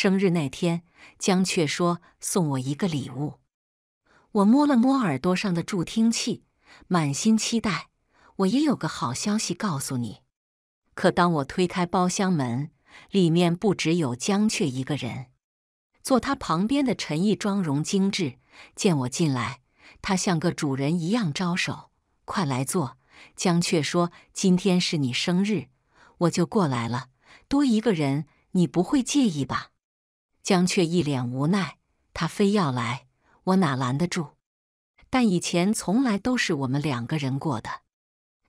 生日那天，江雀说送我一个礼物。我摸了摸耳朵上的助听器，满心期待。我也有个好消息告诉你。可当我推开包厢门，里面不只有江雀一个人。坐他旁边的陈毅妆容精致，见我进来，他像个主人一样招手：“快来坐。”江雀说：“今天是你生日，我就过来了。多一个人，你不会介意吧？”江却一脸无奈，他非要来，我哪拦得住？但以前从来都是我们两个人过的。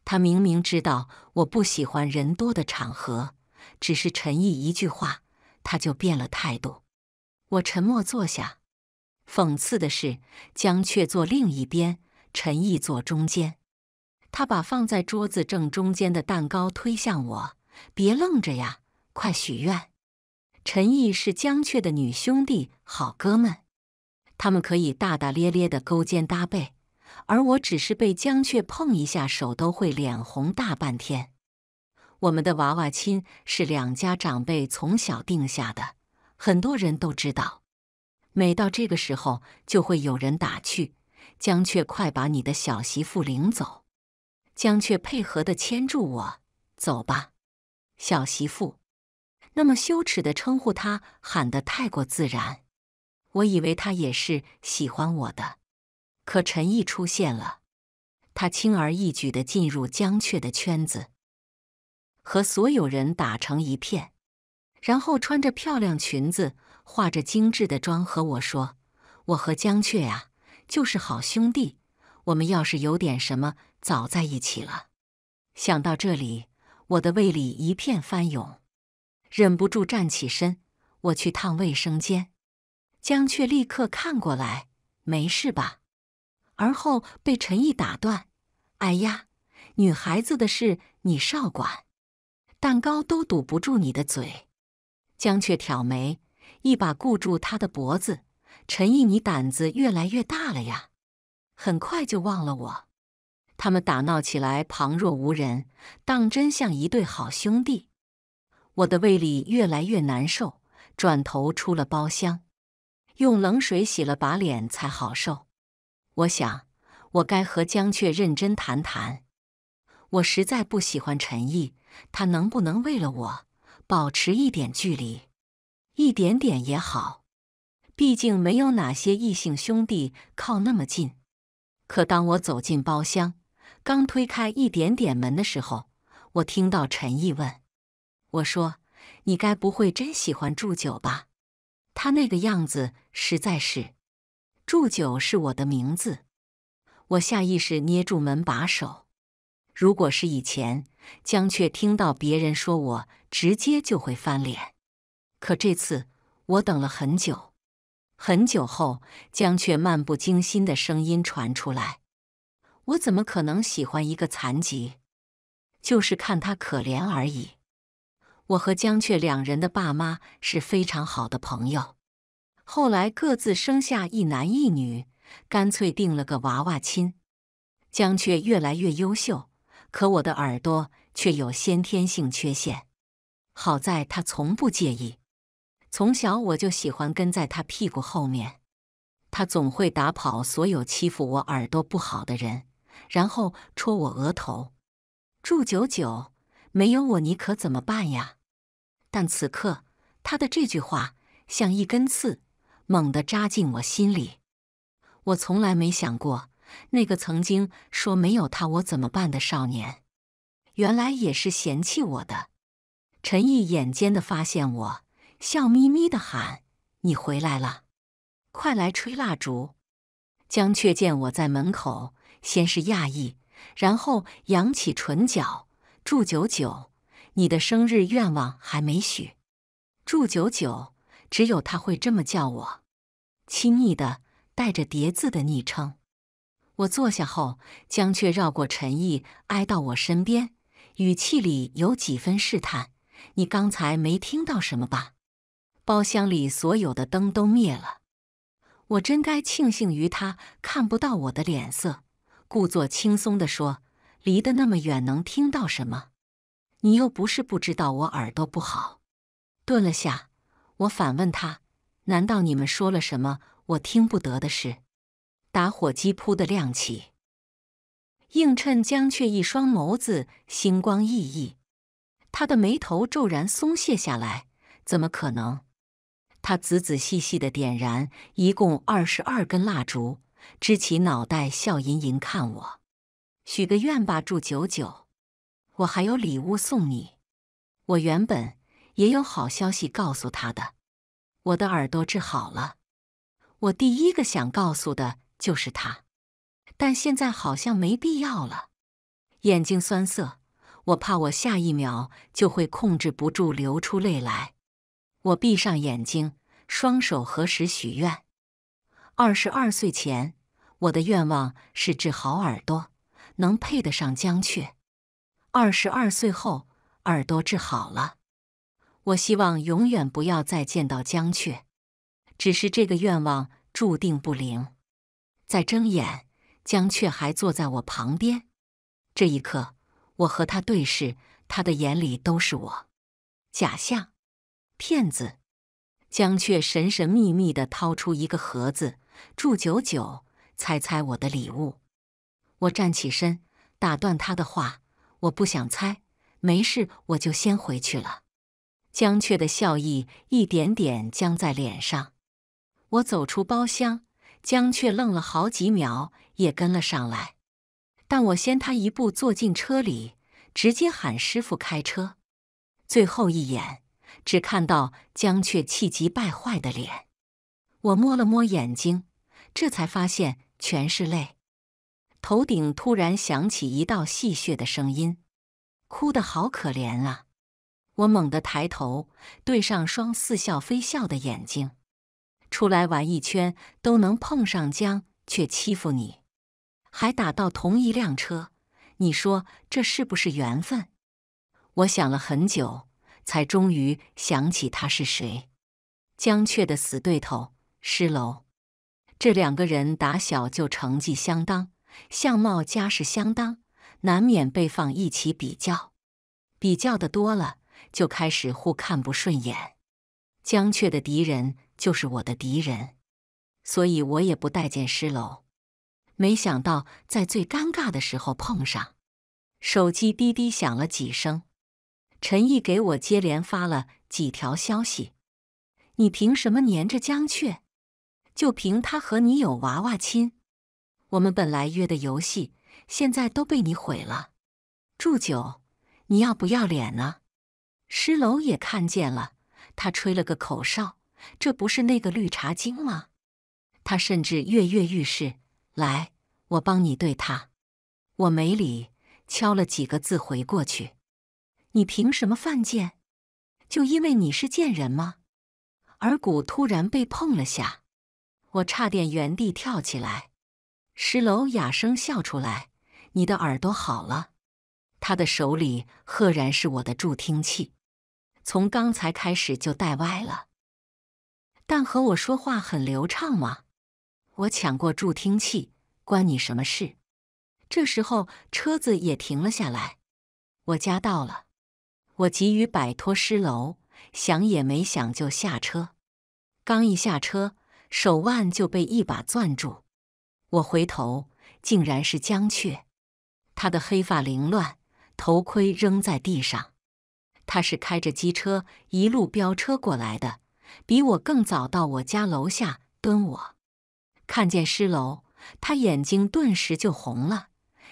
他明明知道我不喜欢人多的场合，只是陈毅一句话，他就变了态度。我沉默坐下。讽刺的是，江却坐另一边，陈毅坐中间。他把放在桌子正中间的蛋糕推向我：“别愣着呀，快许愿！”陈毅是江雀的女兄弟，好哥们，他们可以大大咧咧的勾肩搭背，而我只是被江雀碰一下手都会脸红大半天。我们的娃娃亲是两家长辈从小定下的，很多人都知道。每到这个时候，就会有人打趣：“江雀，快把你的小媳妇领走。”江雀配合的牵住我，走吧，小媳妇。那么羞耻的称呼他，喊得太过自然。我以为他也是喜欢我的，可陈毅出现了，他轻而易举地进入江阙的圈子，和所有人打成一片，然后穿着漂亮裙子，化着精致的妆，和我说：“我和江阙啊，就是好兄弟。我们要是有点什么，早在一起了。”想到这里，我的胃里一片翻涌。忍不住站起身，我去趟卫生间。江雀立刻看过来，没事吧？而后被陈毅打断：“哎呀，女孩子的事你少管，蛋糕都堵不住你的嘴。”江雀挑眉，一把固住他的脖子：“陈毅，你胆子越来越大了呀！很快就忘了我。”他们打闹起来，旁若无人，当真像一对好兄弟。我的胃里越来越难受，转头出了包厢，用冷水洗了把脸才好受。我想，我该和江雀认真谈谈。我实在不喜欢陈毅，他能不能为了我保持一点距离，一点点也好。毕竟没有哪些异性兄弟靠那么近。可当我走进包厢，刚推开一点点门的时候，我听到陈毅问。我说：“你该不会真喜欢祝九吧？”他那个样子实在是。祝九是我的名字。我下意识捏住门把手。如果是以前，江却听到别人说我，直接就会翻脸。可这次，我等了很久，很久后，江却漫不经心的声音传出来：“我怎么可能喜欢一个残疾？就是看他可怜而已。”我和江阙两人的爸妈是非常好的朋友，后来各自生下一男一女，干脆定了个娃娃亲。江阙越来越优秀，可我的耳朵却有先天性缺陷，好在他从不介意。从小我就喜欢跟在他屁股后面，他总会打跑所有欺负我耳朵不好的人，然后戳我额头。祝九九，没有我你可怎么办呀？但此刻，他的这句话像一根刺，猛地扎进我心里。我从来没想过，那个曾经说没有他我怎么办的少年，原来也是嫌弃我的。陈毅眼尖的发现我，笑眯眯的喊：“你回来了，快来吹蜡烛。”江却见我在门口，先是讶异，然后扬起唇角，祝九九。你的生日愿望还没许，祝九九，只有他会这么叫我，亲昵的带着叠字的昵称。我坐下后，江却绕过陈毅，挨到我身边，语气里有几分试探：“你刚才没听到什么吧？”包厢里所有的灯都灭了，我真该庆幸于他看不到我的脸色，故作轻松地说：“离得那么远，能听到什么？”你又不是不知道我耳朵不好。顿了下，我反问他：“难道你们说了什么我听不得的事？”打火机“扑”的亮起，映衬江却一双眸子星光熠熠。他的眉头骤然松懈下来。怎么可能？他仔仔细细的点燃一共二十二根蜡烛，支起脑袋笑吟吟看我：“许个愿吧，祝九九。”我还有礼物送你，我原本也有好消息告诉他的，我的耳朵治好了，我第一个想告诉的就是他，但现在好像没必要了。眼睛酸涩，我怕我下一秒就会控制不住流出泪来。我闭上眼睛，双手合十许愿。二十二岁前，我的愿望是治好耳朵，能配得上江阙。二十二岁后，耳朵治好了。我希望永远不要再见到江雀，只是这个愿望注定不灵。再睁眼，江雀还坐在我旁边。这一刻，我和他对视，他的眼里都是我。假象，骗子！江雀神神秘秘地掏出一个盒子，祝九九猜猜我的礼物。我站起身，打断他的话。我不想猜，没事，我就先回去了。江雀的笑意一点点僵在脸上。我走出包厢，江雀愣了好几秒，也跟了上来。但我先他一步坐进车里，直接喊师傅开车。最后一眼，只看到江雀气急败坏的脸。我摸了摸眼睛，这才发现全是泪。头顶突然响起一道戏谑的声音：“哭得好可怜啊！”我猛地抬头，对上双似笑非笑的眼睛。出来玩一圈都能碰上江，却欺负你，还打到同一辆车，你说这是不是缘分？我想了很久，才终于想起他是谁——江雀的死对头施楼。这两个人打小就成绩相当。相貌家世相当，难免被放一起比较。比较的多了，就开始互看不顺眼。江阙的敌人就是我的敌人，所以我也不待见诗楼。没想到在最尴尬的时候碰上，手机滴滴响了几声，陈毅给我接连发了几条消息：“你凭什么粘着江阙？就凭他和你有娃娃亲？”我们本来约的游戏，现在都被你毁了，祝九，你要不要脸呢？石楼也看见了，他吹了个口哨，这不是那个绿茶精吗？他甚至跃跃欲试，来，我帮你对他，我没理，敲了几个字回过去。你凭什么犯贱？就因为你是贱人吗？耳骨突然被碰了下，我差点原地跳起来。石楼哑声笑出来：“你的耳朵好了？”他的手里赫然是我的助听器，从刚才开始就带歪了。但和我说话很流畅吗？我抢过助听器，关你什么事？这时候车子也停了下来，我家到了。我急于摆脱石楼，想也没想就下车。刚一下车，手腕就被一把攥住。我回头，竟然是江阙。他的黑发凌乱，头盔扔在地上。他是开着机车一路飙车过来的，比我更早到我家楼下蹲我。看见尸楼，他眼睛顿时就红了。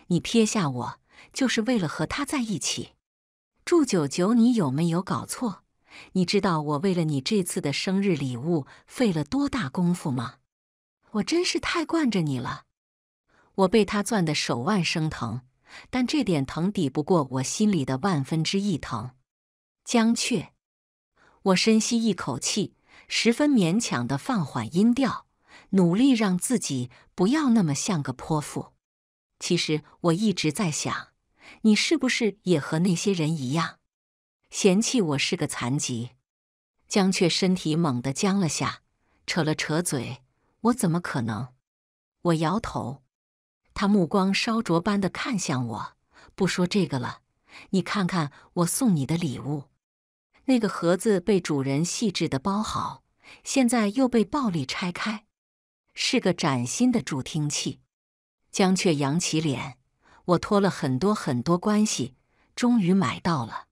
你撇下我，就是为了和他在一起？祝九九，你有没有搞错？你知道我为了你这次的生日礼物费了多大功夫吗？我真是太惯着你了，我被他攥得手腕生疼，但这点疼抵不过我心里的万分之一疼。江阙，我深吸一口气，十分勉强的放缓音调，努力让自己不要那么像个泼妇。其实我一直在想，你是不是也和那些人一样，嫌弃我是个残疾？江阙身体猛地僵了下，扯了扯嘴。我怎么可能？我摇头。他目光烧灼般的看向我。不说这个了，你看看我送你的礼物。那个盒子被主人细致的包好，现在又被暴力拆开，是个崭新的助听器。江却扬起脸。我托了很多很多关系，终于买到了。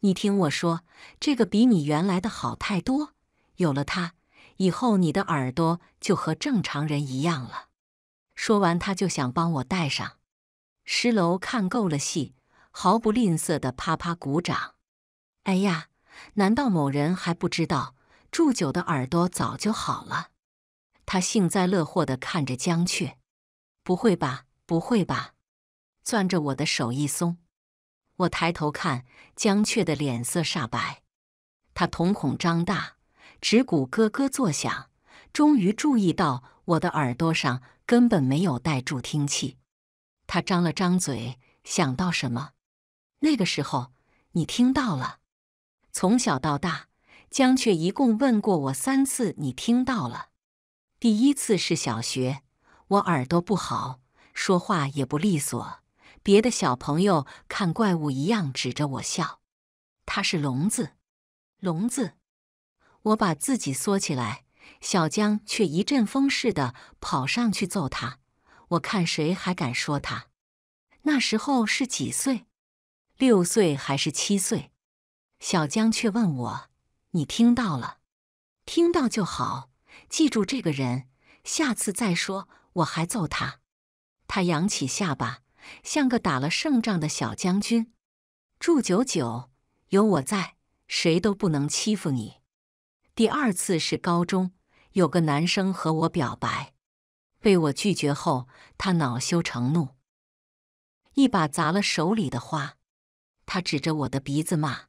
你听我说，这个比你原来的好太多。有了它。以后你的耳朵就和正常人一样了。说完，他就想帮我戴上。石楼看够了戏，毫不吝啬的啪啪鼓掌。哎呀，难道某人还不知道祝九的耳朵早就好了？他幸灾乐祸的看着江雀。不会吧，不会吧！攥着我的手一松，我抬头看江雀的脸色煞白，他瞳孔张大。指骨咯咯作响，终于注意到我的耳朵上根本没有带助听器。他张了张嘴，想到什么？那个时候，你听到了？从小到大，江却一共问过我三次，你听到了？第一次是小学，我耳朵不好，说话也不利索，别的小朋友看怪物一样指着我笑。他是聋子，聋子。我把自己缩起来，小江却一阵风似的跑上去揍他。我看谁还敢说他。那时候是几岁？六岁还是七岁？小江却问我：“你听到了？听到就好，记住这个人，下次再说，我还揍他。”他扬起下巴，像个打了胜仗的小将军。祝九九，有我在，谁都不能欺负你。第二次是高中，有个男生和我表白，被我拒绝后，他恼羞成怒，一把砸了手里的花，他指着我的鼻子骂：“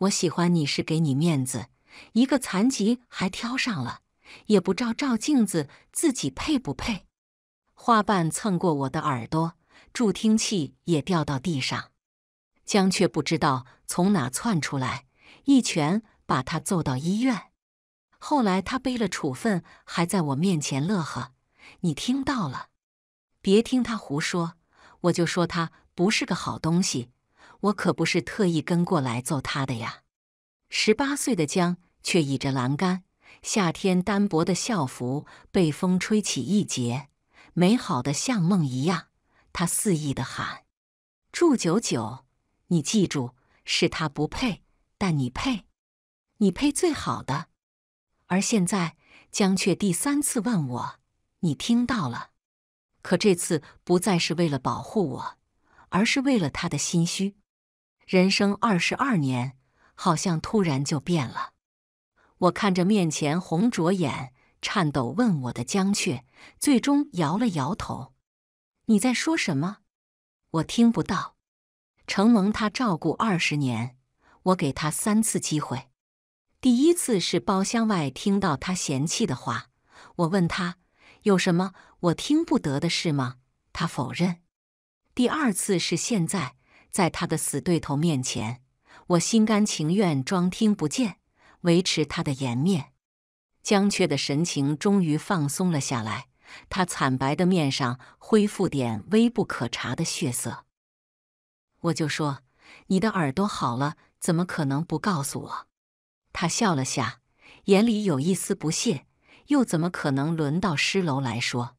我喜欢你是给你面子，一个残疾还挑上了，也不照照镜子，自己配不配？”花瓣蹭过我的耳朵，助听器也掉到地上，江却不知道从哪窜出来，一拳把他揍到医院。后来他背了处分，还在我面前乐呵。你听到了？别听他胡说，我就说他不是个好东西。我可不是特意跟过来揍他的呀。十八岁的江却倚着栏杆，夏天单薄的校服被风吹起一截，美好的像梦一样。他肆意的喊：“祝九九，你记住，是他不配，但你配，你配最好的。”而现在，江却第三次问我：“你听到了？”可这次不再是为了保护我，而是为了他的心虚。人生二十二年，好像突然就变了。我看着面前红着眼、颤抖问我的江却，最终摇了摇头：“你在说什么？我听不到。”承蒙他照顾二十年，我给他三次机会。第一次是包厢外听到他嫌弃的话，我问他有什么我听不得的事吗？他否认。第二次是现在在他的死对头面前，我心甘情愿装听不见，维持他的颜面。江阙的神情终于放松了下来，他惨白的面上恢复点微不可察的血色。我就说，你的耳朵好了，怎么可能不告诉我？他笑了下，眼里有一丝不屑，又怎么可能轮到诗楼来说？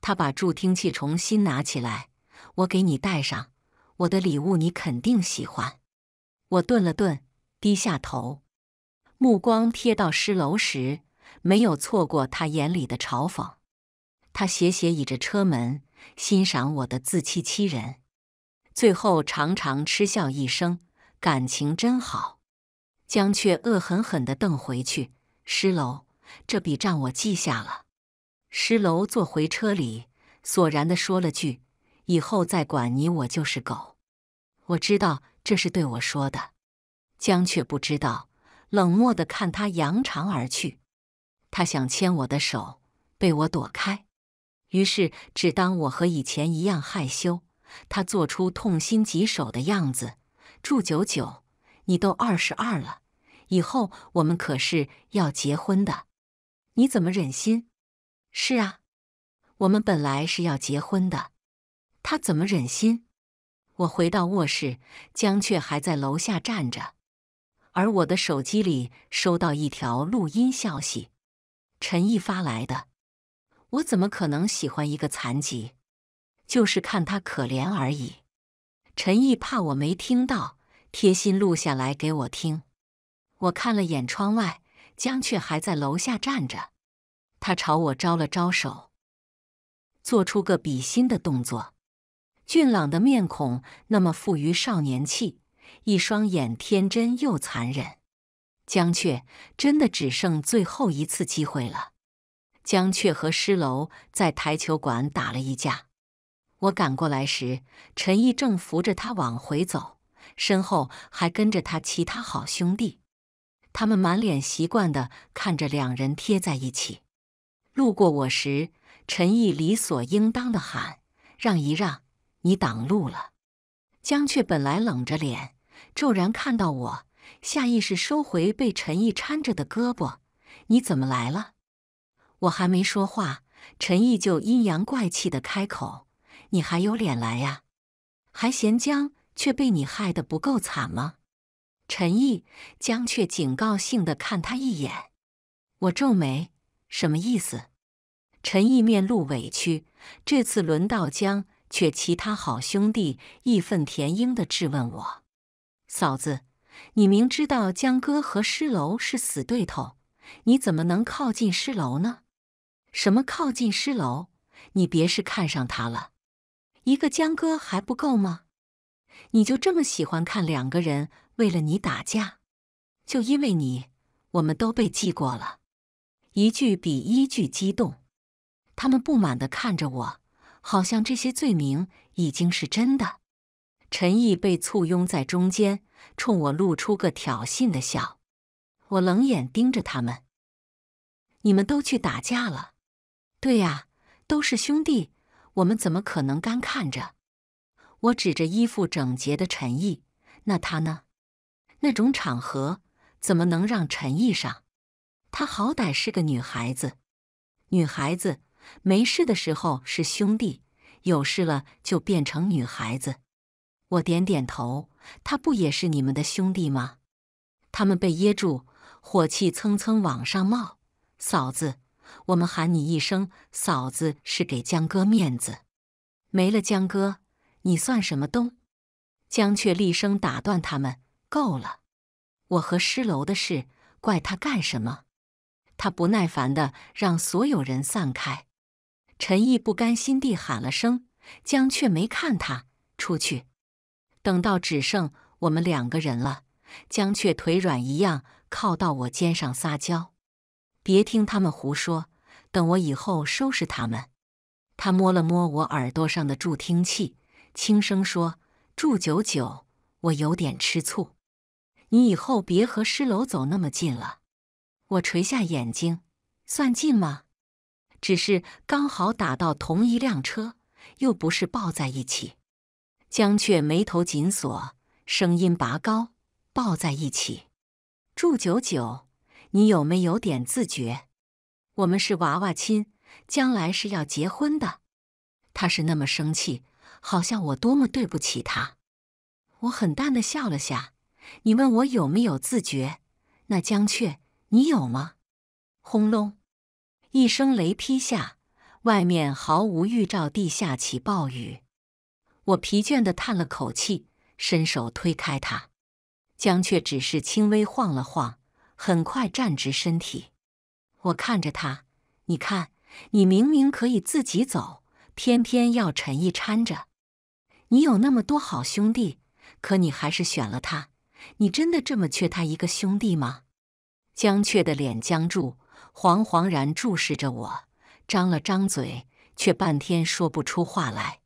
他把助听器重新拿起来，我给你戴上，我的礼物你肯定喜欢。我顿了顿，低下头，目光贴到诗楼时，没有错过他眼里的嘲讽。他斜斜倚着车门，欣赏我的自欺欺人，最后长长嗤笑一声：“感情真好。”江却恶狠狠地瞪回去。石楼，这笔账我记下了。石楼坐回车里，索然地说了句：“以后再管你，我就是狗。”我知道这是对我说的。江却不知道，冷漠地看他扬长而去。他想牵我的手，被我躲开，于是只当我和以前一样害羞。他做出痛心疾首的样子，祝久久。你都二十二了，以后我们可是要结婚的，你怎么忍心？是啊，我们本来是要结婚的，他怎么忍心？我回到卧室，江却还在楼下站着，而我的手机里收到一条录音消息，陈毅发来的。我怎么可能喜欢一个残疾？就是看他可怜而已。陈毅怕我没听到。贴心录下来给我听。我看了眼窗外，江阙还在楼下站着，他朝我招了招手，做出个比心的动作。俊朗的面孔那么富于少年气，一双眼天真又残忍。江阙真的只剩最后一次机会了。江阙和施楼在台球馆打了一架，我赶过来时，陈毅正扶着他往回走。身后还跟着他其他好兄弟，他们满脸习惯地看着两人贴在一起。路过我时，陈毅理所应当地喊：“让一让，你挡路了。”江却本来冷着脸，骤然看到我，下意识收回被陈毅搀着的胳膊。“你怎么来了？”我还没说话，陈毅就阴阳怪气地开口：“你还有脸来呀？还嫌江？”却被你害得不够惨吗？陈毅江却警告性的看他一眼，我皱眉，什么意思？陈毅面露委屈。这次轮到江却，其他好兄弟义愤填膺的质问我：“嫂子，你明知道江哥和施楼是死对头，你怎么能靠近施楼呢？”“什么靠近施楼？你别是看上他了？一个江哥还不够吗？”你就这么喜欢看两个人为了你打架？就因为你，我们都被记过了，一句比一句激动。他们不满地看着我，好像这些罪名已经是真的。陈毅被簇拥在中间，冲我露出个挑衅的笑。我冷眼盯着他们：“你们都去打架了？”“对呀，都是兄弟，我们怎么可能干看着？”我指着衣服整洁的陈毅，那他呢？那种场合怎么能让陈毅上？他好歹是个女孩子，女孩子没事的时候是兄弟，有事了就变成女孩子。我点点头，他不也是你们的兄弟吗？他们被噎住，火气蹭蹭往上冒。嫂子，我们喊你一声嫂子是给江哥面子，没了江哥。你算什么东？江却厉声打断他们：“够了，我和诗楼的事，怪他干什么？”他不耐烦地让所有人散开。陈毅不甘心地喊了声：“江却没看他出去。”等到只剩我们两个人了，江却腿软一样靠到我肩上撒娇：“别听他们胡说，等我以后收拾他们。”他摸了摸我耳朵上的助听器。轻声说：“祝九九，我有点吃醋，你以后别和施楼走那么近了。”我垂下眼睛，算近吗？只是刚好打到同一辆车，又不是抱在一起。江雀眉头紧锁，声音拔高：“抱在一起，祝九九，你有没有点自觉？我们是娃娃亲，将来是要结婚的。”他是那么生气。好像我多么对不起他，我很淡的笑了下。你问我有没有自觉？那江雀，你有吗？轰隆一声雷劈下，外面毫无预兆地下起暴雨。我疲倦的叹了口气，伸手推开他。江雀只是轻微晃了晃，很快站直身体。我看着他，你看，你明明可以自己走，偏偏要陈毅搀着。你有那么多好兄弟，可你还是选了他。你真的这么缺他一个兄弟吗？江雀的脸僵住，惶惶然注视着我，张了张嘴，却半天说不出话来。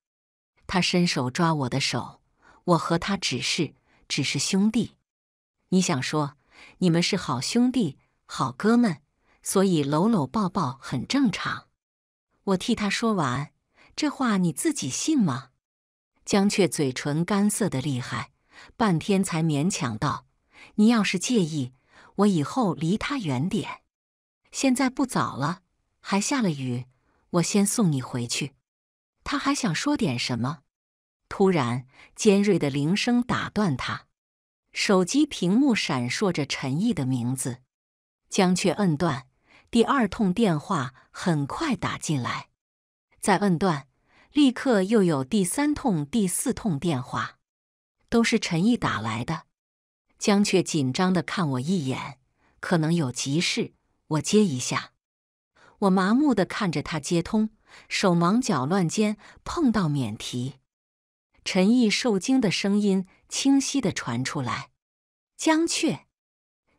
他伸手抓我的手，我和他只是只是兄弟。你想说你们是好兄弟、好哥们，所以搂搂抱抱很正常。我替他说完这话，你自己信吗？江却嘴唇干涩的厉害，半天才勉强道：“你要是介意，我以后离他远点。现在不早了，还下了雨，我先送你回去。”他还想说点什么，突然尖锐的铃声打断他，手机屏幕闪烁着陈毅的名字。江却摁断，第二通电话很快打进来，再摁断。立刻又有第三通、第四通电话，都是陈毅打来的。江却紧张的看我一眼，可能有急事，我接一下。我麻木的看着他接通，手忙脚乱间碰到免提，陈毅受惊的声音清晰的传出来：“江却，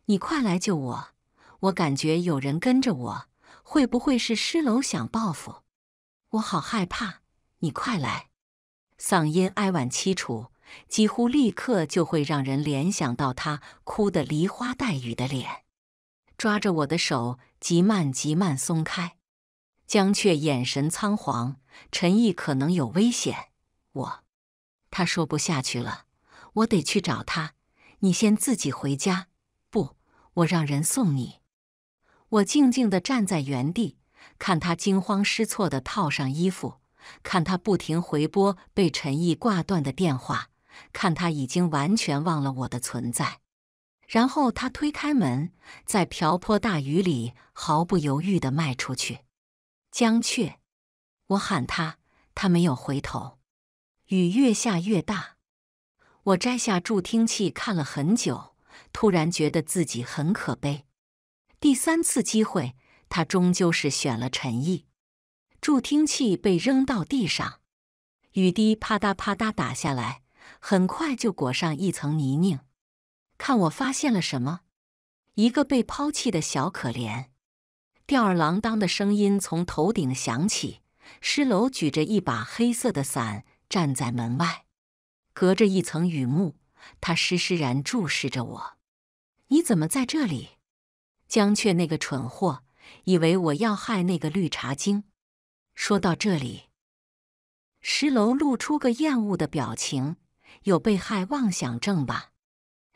你快来救我！我感觉有人跟着我，会不会是施楼想报复？我好害怕。”你快来！嗓音哀婉凄楚，几乎立刻就会让人联想到他哭得梨花带雨的脸。抓着我的手，极慢极慢松开。江雀眼神仓皇，陈毅可能有危险。我，他说不下去了，我得去找他。你先自己回家。不，我让人送你。我静静地站在原地，看他惊慌失措地套上衣服。看他不停回拨被陈毅挂断的电话，看他已经完全忘了我的存在，然后他推开门，在瓢泼大雨里毫不犹豫地迈出去。江阙，我喊他，他没有回头。雨越下越大，我摘下助听器看了很久，突然觉得自己很可悲。第三次机会，他终究是选了陈毅。助听器被扔到地上，雨滴啪嗒啪嗒打下来，很快就裹上一层泥泞。看我发现了什么？一个被抛弃的小可怜。吊儿郎当的声音从头顶响起。施楼举着一把黑色的伞站在门外，隔着一层雨幕，他施施然注视着我。你怎么在这里？江雀那个蠢货，以为我要害那个绿茶精。说到这里，石楼露出个厌恶的表情：“有被害妄想症吧？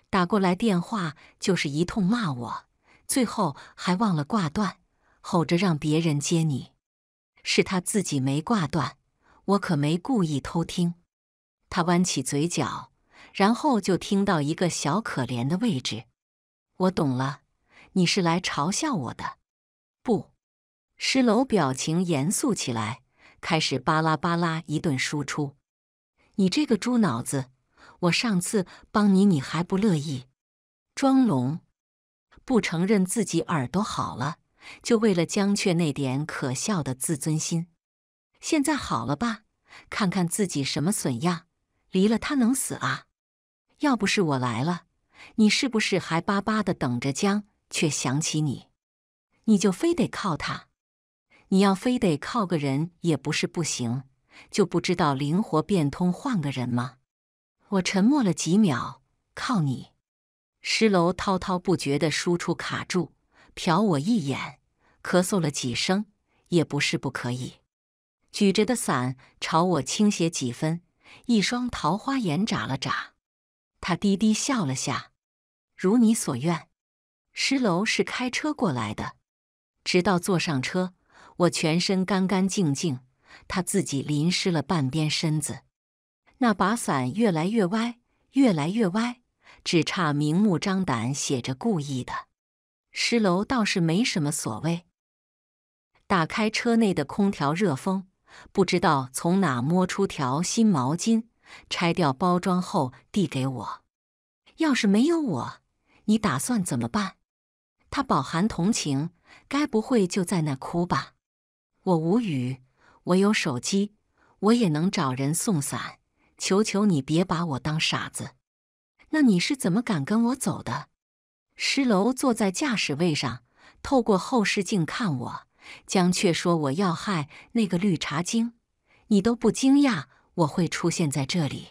打过来电话就是一通骂我，最后还忘了挂断，吼着让别人接。你是他自己没挂断，我可没故意偷听。”他弯起嘴角，然后就听到一个小可怜的位置。我懂了，你是来嘲笑我的，不？石楼表情严肃起来，开始巴拉巴拉一顿输出：“你这个猪脑子！我上次帮你，你还不乐意？装聋，不承认自己耳朵好了，就为了江却那点可笑的自尊心。现在好了吧？看看自己什么损样！离了他能死啊？要不是我来了，你是不是还巴巴的等着江却想起你？你就非得靠他？”你要非得靠个人也不是不行，就不知道灵活变通换个人吗？我沉默了几秒，靠你。石楼滔滔不绝的输出卡住，瞟我一眼，咳嗽了几声，也不是不可以。举着的伞朝我倾斜几分，一双桃花眼眨了眨，他低低笑了下。如你所愿，石楼是开车过来的，直到坐上车。我全身干干净净，他自己淋湿了半边身子。那把伞越来越歪，越来越歪，只差明目张胆写着“故意”的。十楼倒是没什么所谓。打开车内的空调热风，不知道从哪摸出条新毛巾，拆掉包装后递给我。要是没有我，你打算怎么办？他饱含同情，该不会就在那哭吧？我无语，我有手机，我也能找人送伞。求求你别把我当傻子。那你是怎么敢跟我走的？石楼坐在驾驶位上，透过后视镜看我。江阙说我要害那个绿茶精，你都不惊讶我会出现在这里。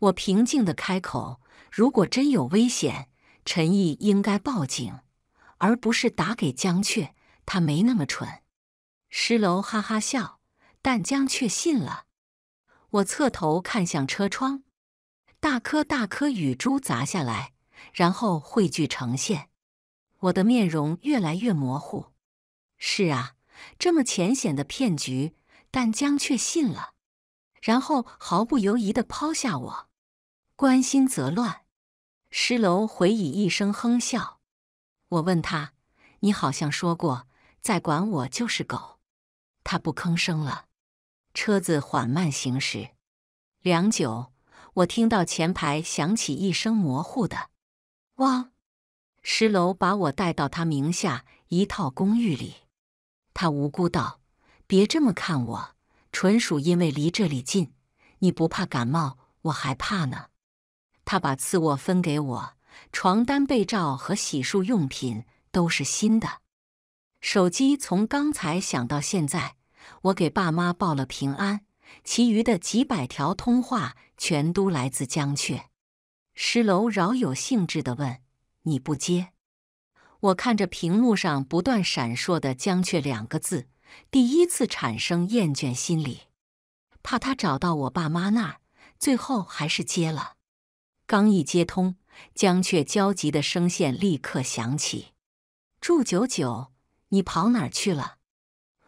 我平静的开口：如果真有危险，陈毅应该报警，而不是打给江阙。他没那么蠢。石楼哈哈笑，但江却信了。我侧头看向车窗，大颗大颗雨珠砸下来，然后汇聚成线。我的面容越来越模糊。是啊，这么浅显的骗局，但江却信了，然后毫不犹疑的抛下我。关心则乱。石楼回以一声哼笑。我问他：“你好像说过，在管我就是狗。”他不吭声了，车子缓慢行驶。良久，我听到前排响起一声模糊的“汪”。石楼把我带到他名下一套公寓里，他无辜道：“别这么看我，纯属因为离这里近。你不怕感冒，我还怕呢。”他把次卧分给我，床单、被罩和洗漱用品都是新的。手机从刚才响到现在，我给爸妈报了平安，其余的几百条通话全都来自江阙。石楼饶有兴致的问：“你不接？”我看着屏幕上不断闪烁的“江阙”两个字，第一次产生厌倦心理，怕他找到我爸妈那儿。最后还是接了，刚一接通，江阙焦急的声线立刻响起：“祝九九。”你跑哪儿去了？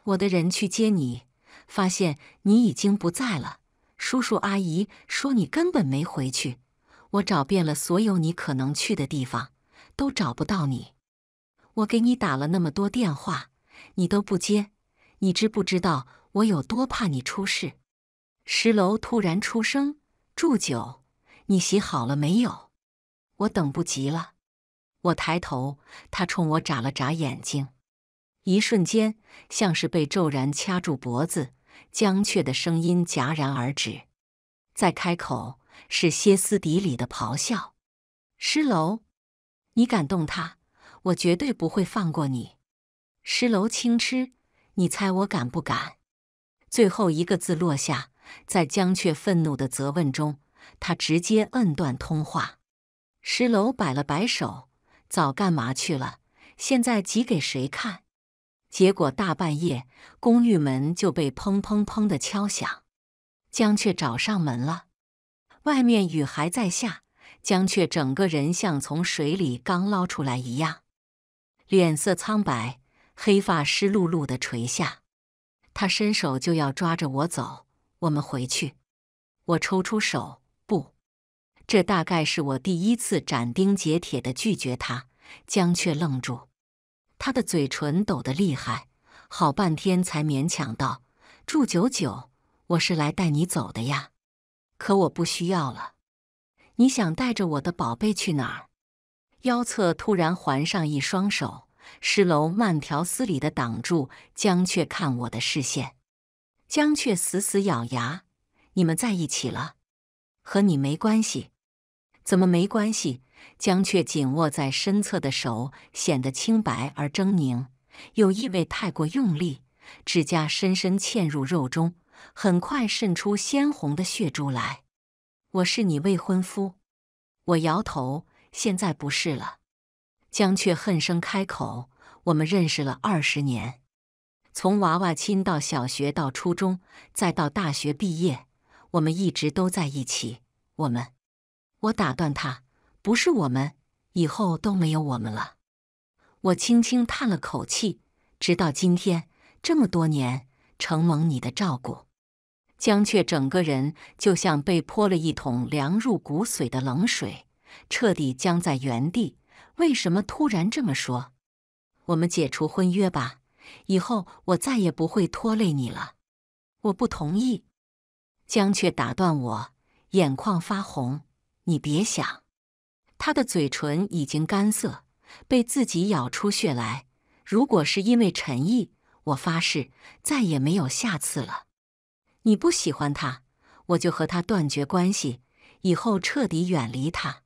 我的人去接你，发现你已经不在了。叔叔阿姨说你根本没回去。我找遍了所有你可能去的地方，都找不到你。我给你打了那么多电话，你都不接。你知不知道我有多怕你出事？十楼突然出声：“祝九，你洗好了没有？我等不及了。”我抬头，他冲我眨了眨眼睛。一瞬间，像是被骤然掐住脖子，江却的声音戛然而止。再开口是歇斯底里的咆哮：“石楼，你敢动他，我绝对不会放过你！”石楼轻嗤：“你猜我敢不敢？”最后一个字落下，在江雀愤怒的责问中，他直接摁断通话。石楼摆了摆手：“早干嘛去了？现在急给谁看？”结果大半夜，公寓门就被砰砰砰的敲响，江却找上门了。外面雨还在下，江却整个人像从水里刚捞出来一样，脸色苍白，黑发湿漉漉的垂下。他伸手就要抓着我走，我们回去。我抽出手，不，这大概是我第一次斩钉截铁的拒绝他。江却愣住。他的嘴唇抖得厉害，好半天才勉强道：“祝九九，我是来带你走的呀。可我不需要了。你想带着我的宝贝去哪儿？”腰侧突然环上一双手，石楼慢条斯理的挡住江雀看我的视线。江雀死死咬牙：“你们在一起了，和你没关系。怎么没关系？”江却紧握在身侧的手显得清白而狰狞，又意味太过用力，指甲深深嵌入肉中，很快渗出鲜红的血珠来。我是你未婚夫，我摇头，现在不是了。江却恨声开口：“我们认识了二十年，从娃娃亲到小学，到初中，再到大学毕业，我们一直都在一起。我们……”我打断他。不是我们，以后都没有我们了。我轻轻叹了口气，直到今天这么多年，承蒙你的照顾。江却整个人就像被泼了一桶凉入骨髓的冷水，彻底僵在原地。为什么突然这么说？我们解除婚约吧，以后我再也不会拖累你了。我不同意。江却打断我，眼眶发红：“你别想。”他的嘴唇已经干涩，被自己咬出血来。如果是因为陈毅，我发誓再也没有下次了。你不喜欢他，我就和他断绝关系，以后彻底远离他。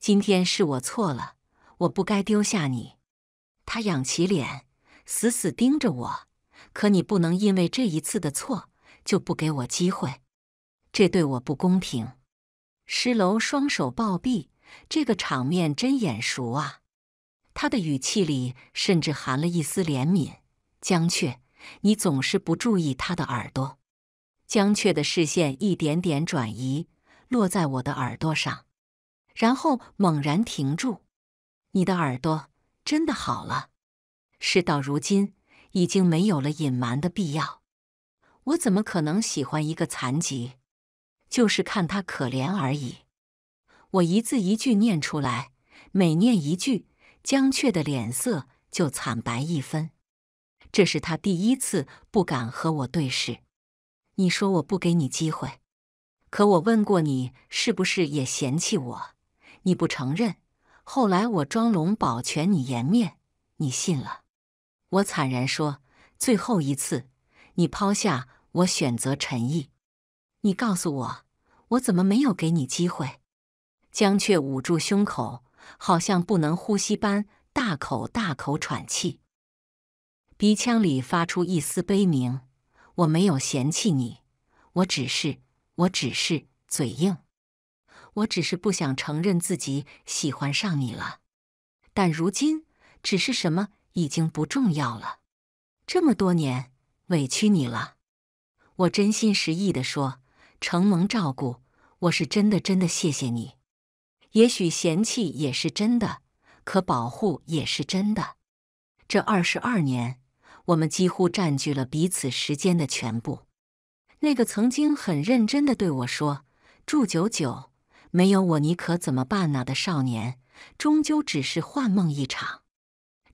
今天是我错了，我不该丢下你。他仰起脸，死死盯着我。可你不能因为这一次的错就不给我机会，这对我不公平。施楼双手抱臂。这个场面真眼熟啊！他的语气里甚至含了一丝怜悯。江雀，你总是不注意他的耳朵。江雀的视线一点点转移，落在我的耳朵上，然后猛然停住。你的耳朵真的好了？事到如今，已经没有了隐瞒的必要。我怎么可能喜欢一个残疾？就是看他可怜而已。我一字一句念出来，每念一句，江雀的脸色就惨白一分。这是他第一次不敢和我对视。你说我不给你机会，可我问过你，是不是也嫌弃我？你不承认。后来我装聋保全你颜面，你信了。我惨然说：“最后一次，你抛下我，选择陈毅。你告诉我，我怎么没有给你机会？”江却捂住胸口，好像不能呼吸般大口大口喘气，鼻腔里发出一丝悲鸣。我没有嫌弃你，我只是，我只是嘴硬，我只是不想承认自己喜欢上你了。但如今，只是什么已经不重要了。这么多年，委屈你了。我真心实意的说，承蒙照顾，我是真的真的谢谢你。也许嫌弃也是真的，可保护也是真的。这二十二年，我们几乎占据了彼此时间的全部。那个曾经很认真的对我说：“祝九九，没有我你可怎么办呢？”的少年，终究只是幻梦一场。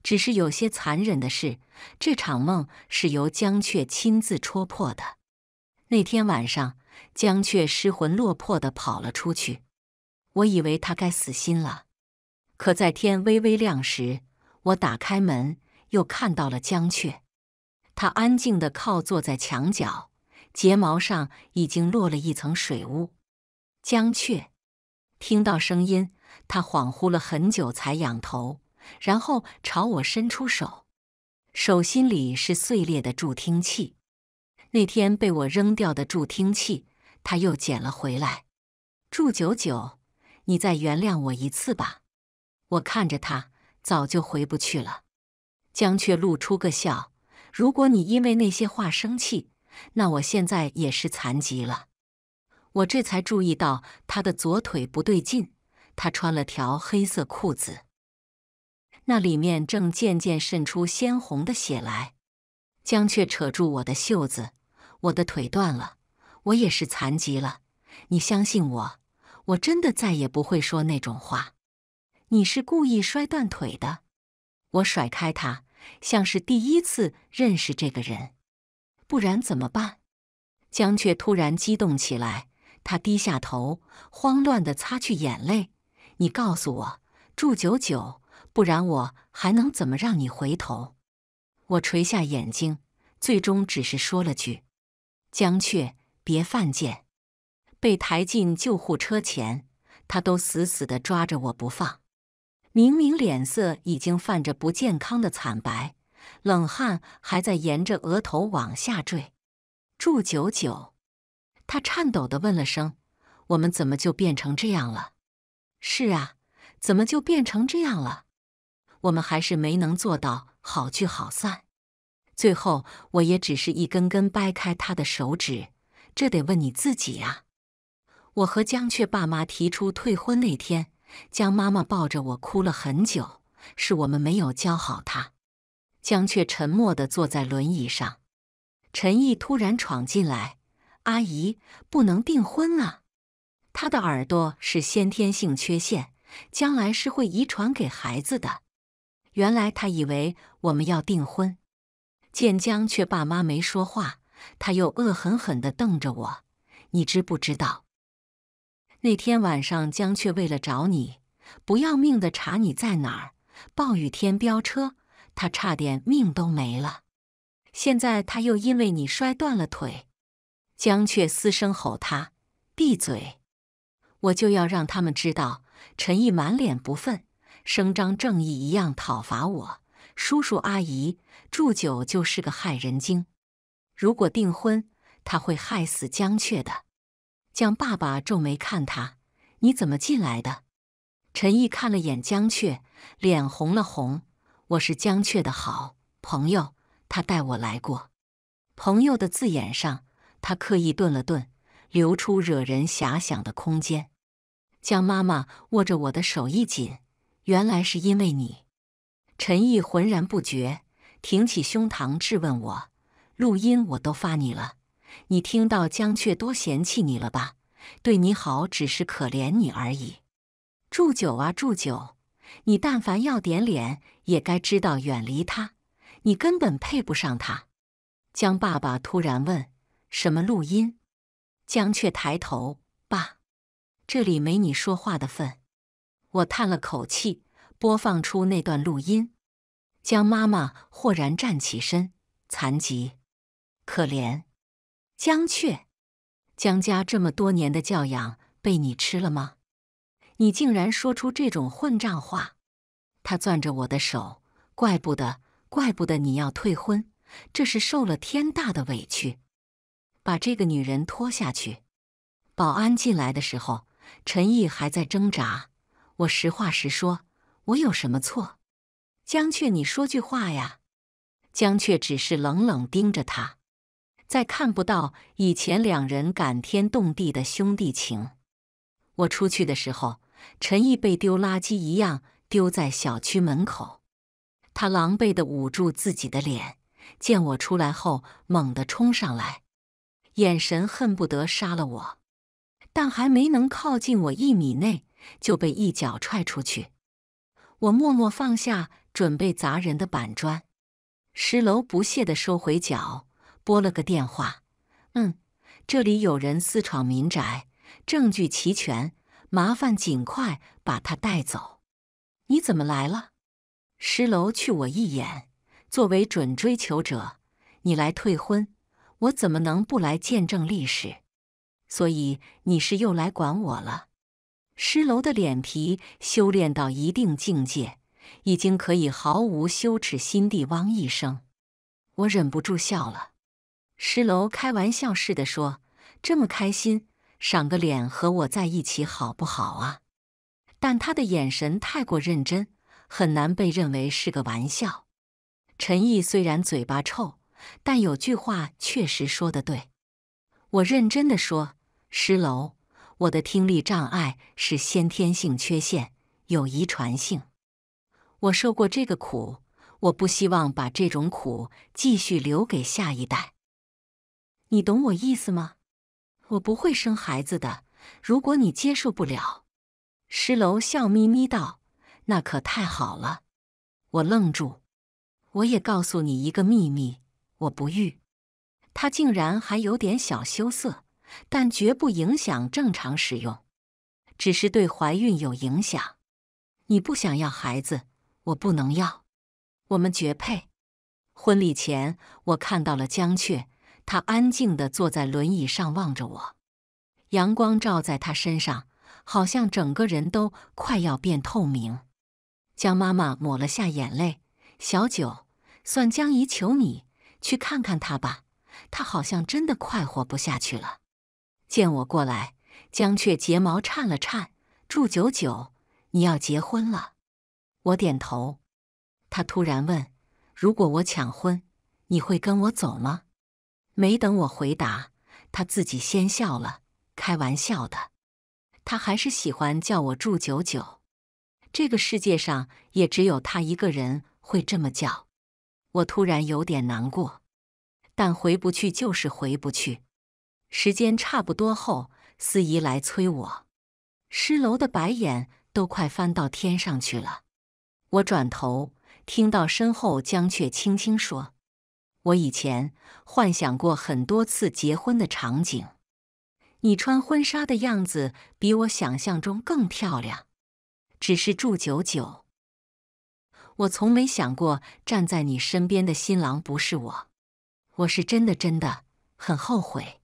只是有些残忍的是，这场梦是由江雀亲自戳破的。那天晚上，江雀失魂落魄的跑了出去。我以为他该死心了，可在天微微亮时，我打开门，又看到了江雀。他安静地靠坐在墙角，睫毛上已经落了一层水雾。江雀听到声音，他恍惚了很久，才仰头，然后朝我伸出手，手心里是碎裂的助听器。那天被我扔掉的助听器，他又捡了回来。祝九九。你再原谅我一次吧。我看着他，早就回不去了。江却露出个笑。如果你因为那些话生气，那我现在也是残疾了。我这才注意到他的左腿不对劲，他穿了条黑色裤子，那里面正渐渐渗出鲜红的血来。江却扯住我的袖子：“我的腿断了，我也是残疾了。你相信我。”我真的再也不会说那种话。你是故意摔断腿的？我甩开他，像是第一次认识这个人，不然怎么办？江却突然激动起来，他低下头，慌乱的擦去眼泪。你告诉我，祝九九，不然我还能怎么让你回头？我垂下眼睛，最终只是说了句：“江却，别犯贱。”被抬进救护车前，他都死死地抓着我不放。明明脸色已经泛着不健康的惨白，冷汗还在沿着额头往下坠。祝九九，他颤抖地问了声：“我们怎么就变成这样了？”“是啊，怎么就变成这样了？”“我们还是没能做到好聚好散。”最后，我也只是一根根掰开他的手指。这得问你自己呀。我和江雀爸妈提出退婚那天，江妈妈抱着我哭了很久，是我们没有教好她。江雀沉默地坐在轮椅上，陈毅突然闯进来：“阿姨，不能订婚啊！他的耳朵是先天性缺陷，将来是会遗传给孩子的。”原来他以为我们要订婚。见江雀爸妈没说话，他又恶狠狠地瞪着我：“你知不知道？”那天晚上，江却为了找你，不要命的查你在哪儿。暴雨天飙车，他差点命都没了。现在他又因为你摔断了腿，江却嘶声吼他：“闭嘴！”我就要让他们知道。陈毅满脸不忿，声张正义一样讨伐我叔叔阿姨。祝九就是个害人精，如果订婚，他会害死江雀的。江爸爸皱眉看他：“你怎么进来的？”陈毅看了眼江雀，脸红了红：“我是江雀的好朋友，他带我来过。”“朋友”的字眼上，他刻意顿了顿，留出惹人遐想的空间。江妈妈握着我的手一紧：“原来是因为你。”陈毅浑然不觉，挺起胸膛质问我：“录音我都发你了。”你听到江雀多嫌弃你了吧？对你好只是可怜你而已。祝酒啊，祝酒！你但凡要点脸，也该知道远离他。你根本配不上他。江爸爸突然问：“什么录音？”江雀抬头，爸，这里没你说话的份。我叹了口气，播放出那段录音。江妈妈豁然站起身，残疾，可怜。江阙，江家这么多年的教养被你吃了吗？你竟然说出这种混账话！他攥着我的手，怪不得，怪不得你要退婚，这是受了天大的委屈。把这个女人拖下去！保安进来的时候，陈毅还在挣扎。我实话实说，我有什么错？江阙，你说句话呀！江阙只是冷冷盯着他。再看不到以前两人感天动地的兄弟情。我出去的时候，陈毅被丢垃圾一样丢在小区门口，他狼狈地捂住自己的脸。见我出来后，猛地冲上来，眼神恨不得杀了我，但还没能靠近我一米内，就被一脚踹出去。我默默放下准备砸人的板砖，石楼不屑地收回脚。拨了个电话，嗯，这里有人私闯民宅，证据齐全，麻烦尽快把他带走。你怎么来了？石楼，去我一眼。作为准追求者，你来退婚，我怎么能不来见证历史？所以你是又来管我了？施楼的脸皮修炼到一定境界，已经可以毫无羞耻心地汪一声，我忍不住笑了。石楼开玩笑似的说：“这么开心，赏个脸和我在一起好不好啊？”但他的眼神太过认真，很难被认为是个玩笑。陈毅虽然嘴巴臭，但有句话确实说的对。我认真的说，石楼，我的听力障碍是先天性缺陷，有遗传性。我受过这个苦，我不希望把这种苦继续留给下一代。你懂我意思吗？我不会生孩子的。如果你接受不了，石楼笑眯眯道：“那可太好了。”我愣住。我也告诉你一个秘密，我不育。他竟然还有点小羞涩，但绝不影响正常使用，只是对怀孕有影响。你不想要孩子，我不能要。我们绝配。婚礼前，我看到了江阙。他安静地坐在轮椅上望着我，阳光照在他身上，好像整个人都快要变透明。江妈妈抹了下眼泪：“小九，算江姨求你去看看他吧，他好像真的快活不下去了。”见我过来，江却睫毛颤了颤：“祝九九，你要结婚了。”我点头。他突然问：“如果我抢婚，你会跟我走吗？”没等我回答，他自己先笑了。开玩笑的，他还是喜欢叫我祝九九。这个世界上也只有他一个人会这么叫。我突然有点难过，但回不去就是回不去。时间差不多后，司仪来催我。师楼的白眼都快翻到天上去了。我转头，听到身后江雀轻轻说。我以前幻想过很多次结婚的场景，你穿婚纱的样子比我想象中更漂亮。只是祝九九，我从没想过站在你身边的新郎不是我。我是真的真的很后悔，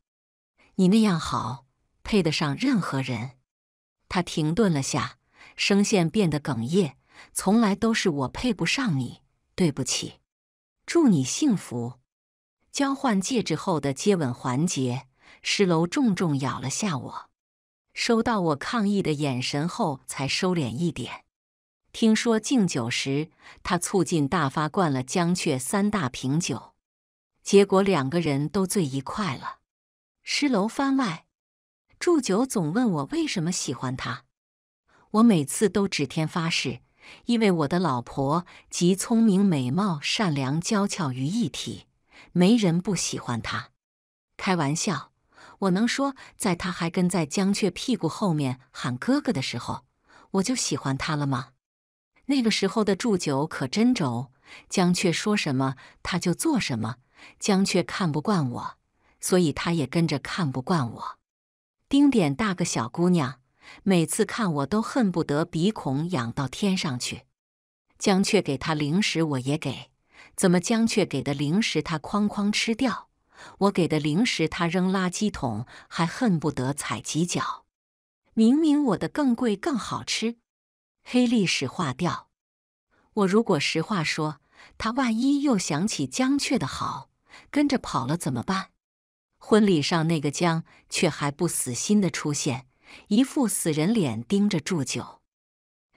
你那样好，配得上任何人。他停顿了下，声线变得哽咽。从来都是我配不上你，对不起。祝你幸福。交换戒指后的接吻环节，施楼重重咬了下我，收到我抗议的眼神后才收敛一点。听说敬酒时他促进大发，灌了江雀三大瓶酒，结果两个人都醉一块了。施楼番外，祝酒总问我为什么喜欢他，我每次都指天发誓。因为我的老婆集聪明、美貌、善良、娇俏于一体，没人不喜欢她。开玩笑，我能说，在他还跟在江阙屁股后面喊哥哥的时候，我就喜欢她了吗？那个时候的祝酒可真轴，江阙说什么他就做什么。江阙看不惯我，所以他也跟着看不惯我。丁点大个小姑娘。每次看我都恨不得鼻孔仰到天上去。江雀给他零食，我也给。怎么江雀给的零食他哐哐吃掉，我给的零食他扔垃圾桶，还恨不得踩几脚。明明我的更贵更好吃。黑历史化掉。我如果实话说，他万一又想起江雀的好，跟着跑了怎么办？婚礼上那个江却还不死心的出现。一副死人脸盯着祝九，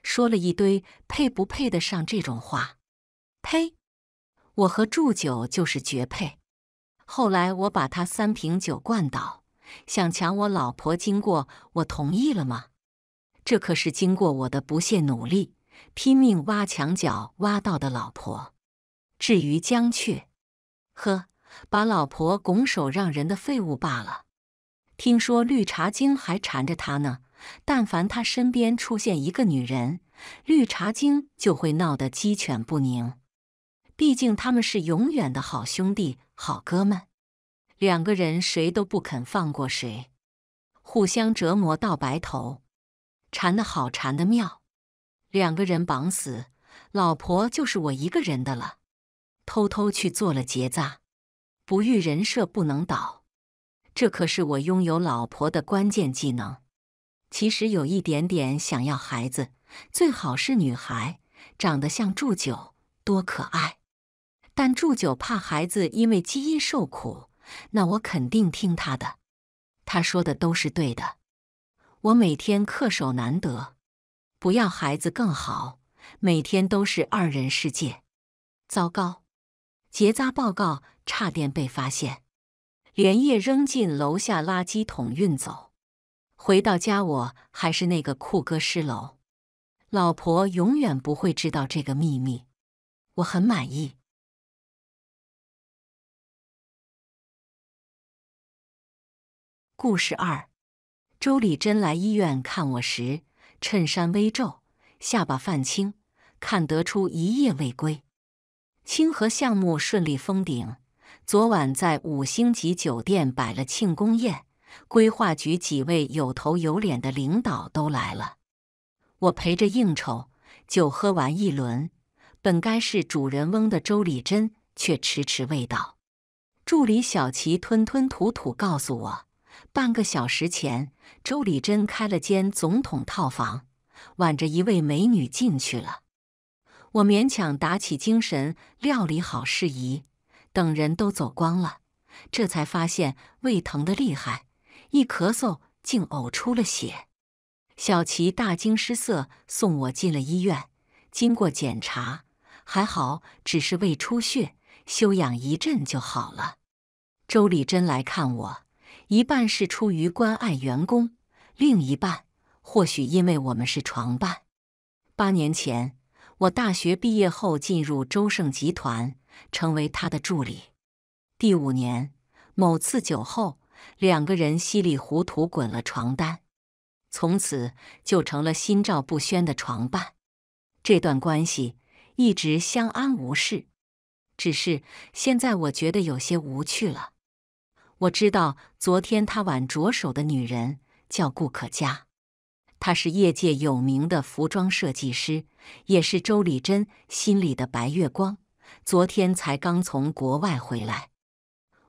说了一堆配不配得上这种话。呸！我和祝九就是绝配。后来我把他三瓶酒灌倒，想抢我老婆，经过我同意了吗？这可是经过我的不懈努力、拼命挖墙角挖到的老婆。至于江雀，呵，把老婆拱手让人的废物罢了。听说绿茶精还缠着他呢，但凡他身边出现一个女人，绿茶精就会闹得鸡犬不宁。毕竟他们是永远的好兄弟、好哥们，两个人谁都不肯放过谁，互相折磨到白头，缠得好，缠得妙。两个人绑死，老婆就是我一个人的了。偷偷去做了结扎，不遇人设不能倒。这可是我拥有老婆的关键技能。其实有一点点想要孩子，最好是女孩，长得像祝九，多可爱！但祝九怕孩子因为基因受苦，那我肯定听他的，他说的都是对的。我每天恪守难得，不要孩子更好，每天都是二人世界。糟糕，结扎报告差点被发现。连夜扔进楼下垃圾桶运走。回到家，我还是那个酷哥失楼，老婆永远不会知道这个秘密。我很满意。故事二，周丽珍来医院看我时，衬衫微皱，下巴泛青，看得出一夜未归。清河项目顺利封顶。昨晚在五星级酒店摆了庆功宴，规划局几位有头有脸的领导都来了。我陪着应酬，酒喝完一轮，本该是主人翁的周礼珍却迟迟未到。助理小齐吞吞吐吐告诉我，半个小时前周礼珍开了间总统套房，挽着一位美女进去了。我勉强打起精神，料理好事宜。等人都走光了，这才发现胃疼的厉害，一咳嗽竟呕出了血。小齐大惊失色，送我进了医院。经过检查，还好，只是胃出血，休养一阵就好了。周丽珍来看我，一半是出于关爱员工，另一半或许因为我们是床伴。八年前，我大学毕业后进入周盛集团。成为他的助理。第五年，某次酒后，两个人稀里糊涂滚了床单，从此就成了心照不宣的床伴。这段关系一直相安无事，只是现在我觉得有些无趣了。我知道，昨天他挽着手的女人叫顾可嘉，她是业界有名的服装设计师，也是周丽珍心里的白月光。昨天才刚从国外回来，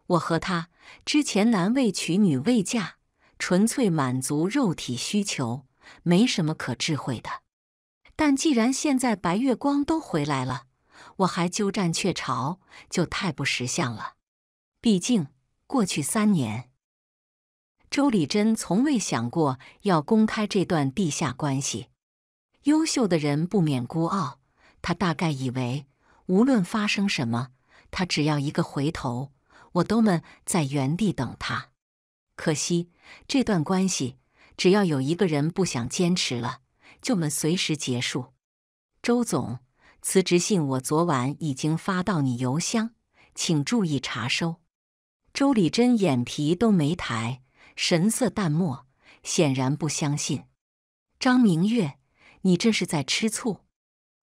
我和他之前男未娶女未嫁，纯粹满足肉体需求，没什么可智慧的。但既然现在白月光都回来了，我还鸠占鹊巢，就太不识相了。毕竟过去三年，周丽珍从未想过要公开这段地下关系。优秀的人不免孤傲，他大概以为。无论发生什么，他只要一个回头，我都们在原地等他。可惜这段关系，只要有一个人不想坚持了，就们随时结束。周总，辞职信我昨晚已经发到你邮箱，请注意查收。周礼珍眼皮都没抬，神色淡漠，显然不相信。张明月，你这是在吃醋？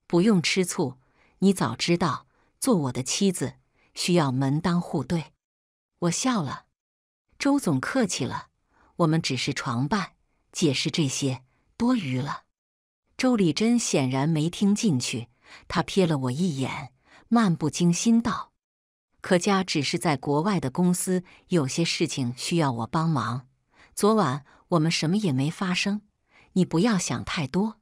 不用吃醋。你早知道，做我的妻子需要门当户对。我笑了，周总客气了，我们只是床伴，解释这些多余了。周丽珍显然没听进去，她瞥了我一眼，漫不经心道：“可家只是在国外的公司，有些事情需要我帮忙。昨晚我们什么也没发生，你不要想太多。”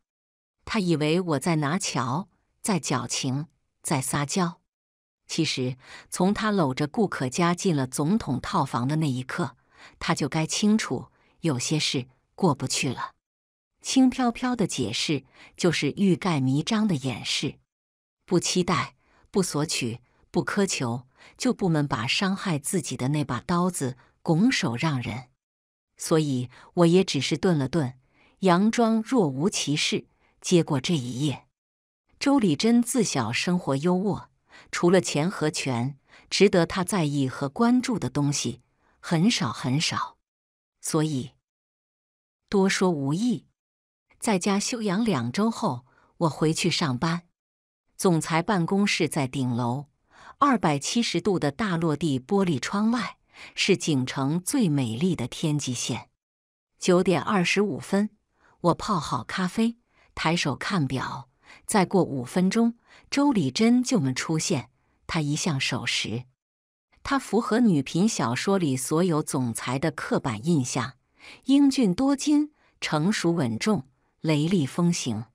他以为我在拿桥。在矫情，在撒娇。其实，从他搂着顾可家进了总统套房的那一刻，他就该清楚，有些事过不去了。轻飘飘的解释，就是欲盖弥彰的掩饰。不期待，不索取，不苛求，就不能把伤害自己的那把刀子拱手让人。所以，我也只是顿了顿，佯装若无其事，接过这一页。周礼珍自小生活优渥，除了钱和权，值得他在意和关注的东西很少很少，所以多说无益。在家休养两周后，我回去上班。总裁办公室在顶楼，二百七十度的大落地玻璃窗外是景城最美丽的天际线。九点二十五分，我泡好咖啡，抬手看表。再过五分钟，周礼珍就能出现。她一向守时，她符合女频小说里所有总裁的刻板印象：英俊多金、成熟稳重、雷厉风行。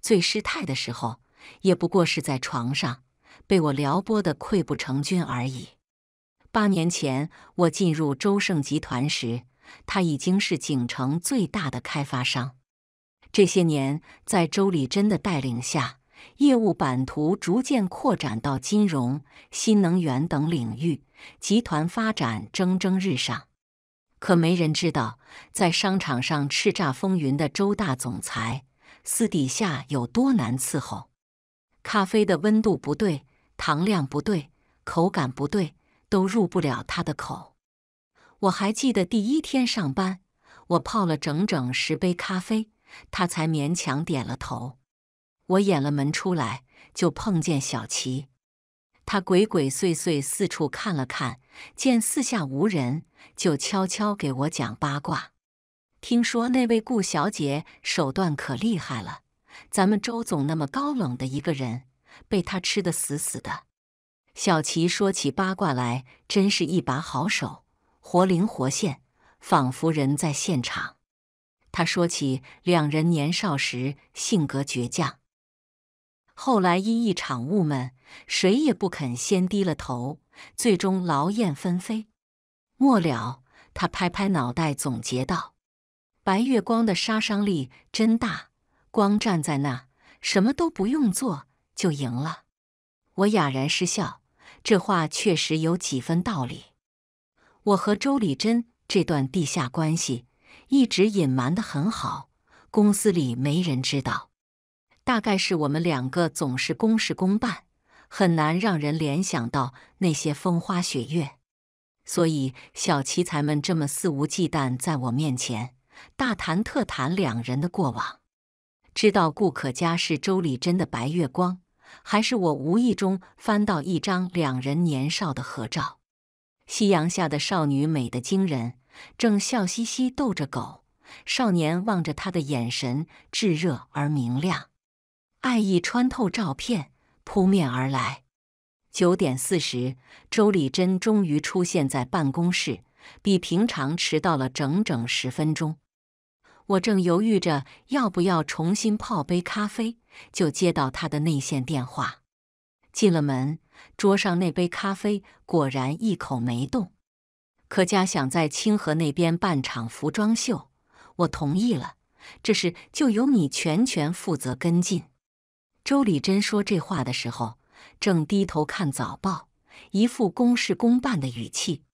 最失态的时候，也不过是在床上被我撩拨的溃不成军而已。八年前我进入周盛集团时，他已经是景城最大的开发商。这些年，在周礼珍的带领下，业务版图逐渐扩展到金融、新能源等领域，集团发展蒸蒸日上。可没人知道，在商场上叱咤风云的周大总裁，私底下有多难伺候。咖啡的温度不对，糖量不对，口感不对，都入不了他的口。我还记得第一天上班，我泡了整整十杯咖啡。他才勉强点了头。我掩了门出来，就碰见小齐。他鬼鬼祟祟四处看了看，见四下无人，就悄悄给我讲八卦。听说那位顾小姐手段可厉害了，咱们周总那么高冷的一个人，被她吃得死死的。小齐说起八卦来，真是一把好手，活灵活现，仿佛人在现场。他说起两人年少时性格倔强，后来因一场误会，谁也不肯先低了头，最终劳燕分飞。末了，他拍拍脑袋，总结道：“白月光的杀伤力真大，光站在那，什么都不用做就赢了。”我哑然失笑，这话确实有几分道理。我和周礼珍这段地下关系。一直隐瞒得很好，公司里没人知道。大概是我们两个总是公事公办，很难让人联想到那些风花雪月。所以小奇才们这么肆无忌惮，在我面前大谈特谈两人的过往。知道顾可家是周丽珍的白月光，还是我无意中翻到一张两人年少的合照？夕阳下的少女美得惊人。正笑嘻嘻逗着狗，少年望着他的眼神炙热而明亮，爱意穿透照片扑面而来。九点四十，周丽珍终于出现在办公室，比平常迟到了整整十分钟。我正犹豫着要不要重新泡杯咖啡，就接到他的内线电话。进了门，桌上那杯咖啡果然一口没动。可嘉想在清河那边办场服装秀，我同意了，这事就由你全权负责跟进。周礼珍说这话的时候，正低头看早报，一副公事公办的语气。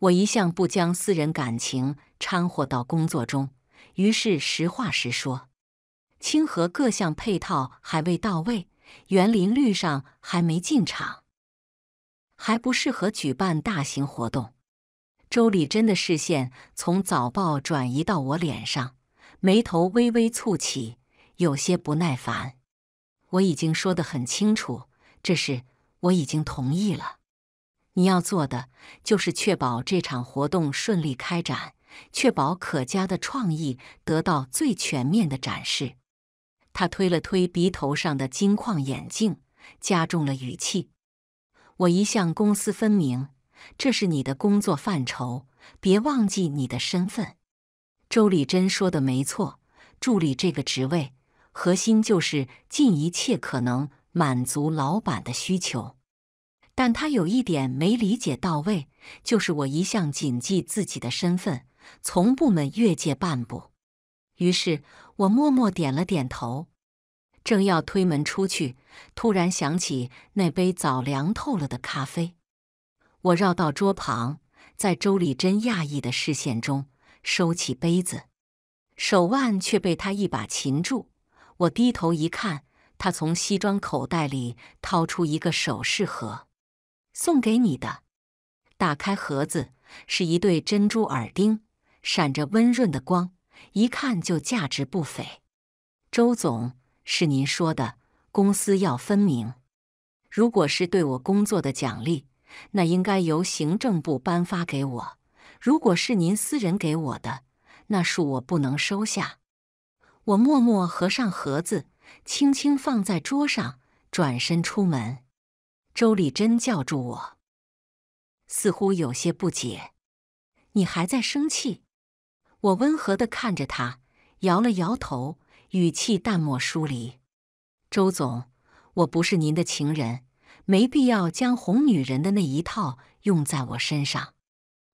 我一向不将私人感情掺和到工作中，于是实话实说：清河各项配套还未到位，园林绿上还没进场，还不适合举办大型活动。周礼真的视线从早报转移到我脸上，眉头微微蹙起，有些不耐烦。我已经说得很清楚，这事我已经同意了。你要做的就是确保这场活动顺利开展，确保可嘉的创意得到最全面的展示。他推了推鼻头上的金框眼镜，加重了语气：“我一向公私分明。”这是你的工作范畴，别忘记你的身份。周丽珍说的没错，助理这个职位核心就是尽一切可能满足老板的需求。但他有一点没理解到位，就是我一向谨记自己的身份，从不越界半步。于是我默默点了点头，正要推门出去，突然想起那杯早凉透了的咖啡。我绕到桌旁，在周丽珍讶异的视线中收起杯子，手腕却被他一把擒住。我低头一看，他从西装口袋里掏出一个首饰盒，送给你的。打开盒子，是一对珍珠耳钉，闪着温润的光，一看就价值不菲。周总，是您说的，公私要分明。如果是对我工作的奖励。那应该由行政部颁发给我。如果是您私人给我的，那恕我不能收下。我默默合上盒子，轻轻放在桌上，转身出门。周丽珍叫住我，似乎有些不解：“你还在生气？”我温和的看着他，摇了摇头，语气淡漠疏离：“周总，我不是您的情人。”没必要将哄女人的那一套用在我身上。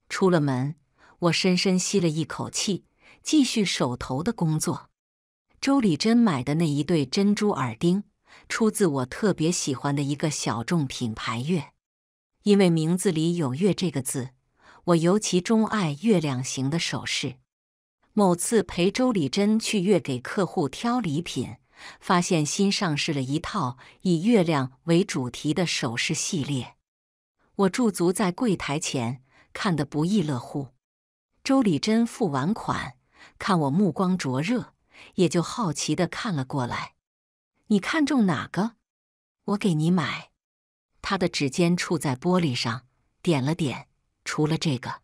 出了门，我深深吸了一口气，继续手头的工作。周礼珍买的那一对珍珠耳钉，出自我特别喜欢的一个小众品牌“月”，因为名字里有“月”这个字，我尤其钟爱月亮形的首饰。某次陪周礼珍去月给客户挑礼品。发现新上市了一套以月亮为主题的首饰系列，我驻足在柜台前看得不亦乐乎。周礼珍付完款，看我目光灼热，也就好奇地看了过来。你看中哪个？我给你买。他的指尖触在玻璃上，点了点。除了这个，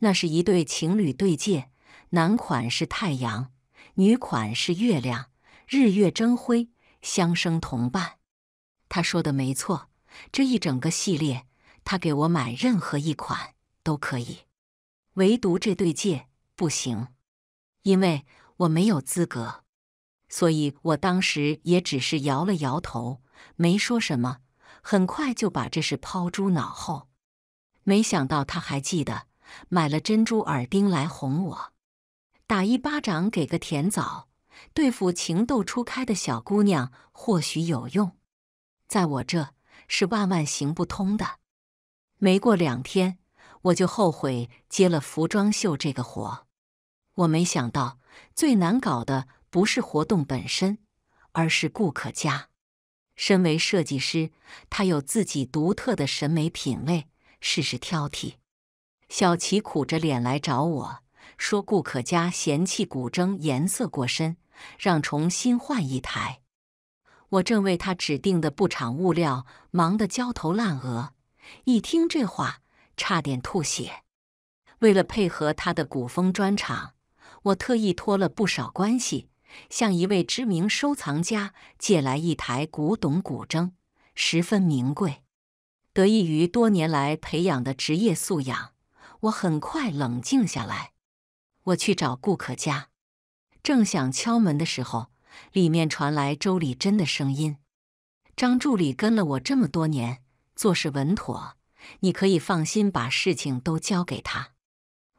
那是一对情侣对戒，男款是太阳，女款是月亮。日月争辉，相生同伴。他说的没错，这一整个系列，他给我买任何一款都可以，唯独这对戒不行，因为我没有资格。所以我当时也只是摇了摇头，没说什么，很快就把这事抛诸脑后。没想到他还记得，买了珍珠耳钉来哄我，打一巴掌给个甜枣。对付情窦初开的小姑娘或许有用，在我这是万万行不通的。没过两天，我就后悔接了服装秀这个活。我没想到最难搞的不是活动本身，而是顾客家。身为设计师，他有自己独特的审美品味，事事挑剔。小齐苦着脸来找我说：“顾客家嫌弃古筝颜色过深。”让重新换一台。我正为他指定的布厂物料忙得焦头烂额，一听这话，差点吐血。为了配合他的古风专场，我特意托了不少关系，向一位知名收藏家借来一台古董古筝，十分名贵。得益于多年来培养的职业素养，我很快冷静下来。我去找顾可家。正想敲门的时候，里面传来周丽珍的声音：“张助理跟了我这么多年，做事稳妥，你可以放心把事情都交给他。”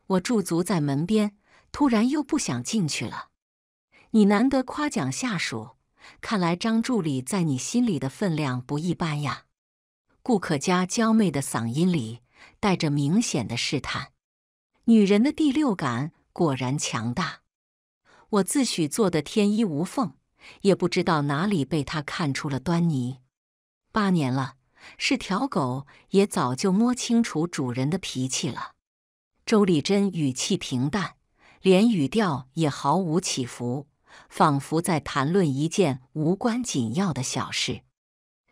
我驻足在门边，突然又不想进去了。“你难得夸奖下属，看来张助理在你心里的分量不一般呀。”顾可家娇媚的嗓音里带着明显的试探，女人的第六感果然强大。我自诩做的天衣无缝，也不知道哪里被他看出了端倪。八年了，是条狗也早就摸清楚主人的脾气了。周丽珍语气平淡，连语调也毫无起伏，仿佛在谈论一件无关紧要的小事。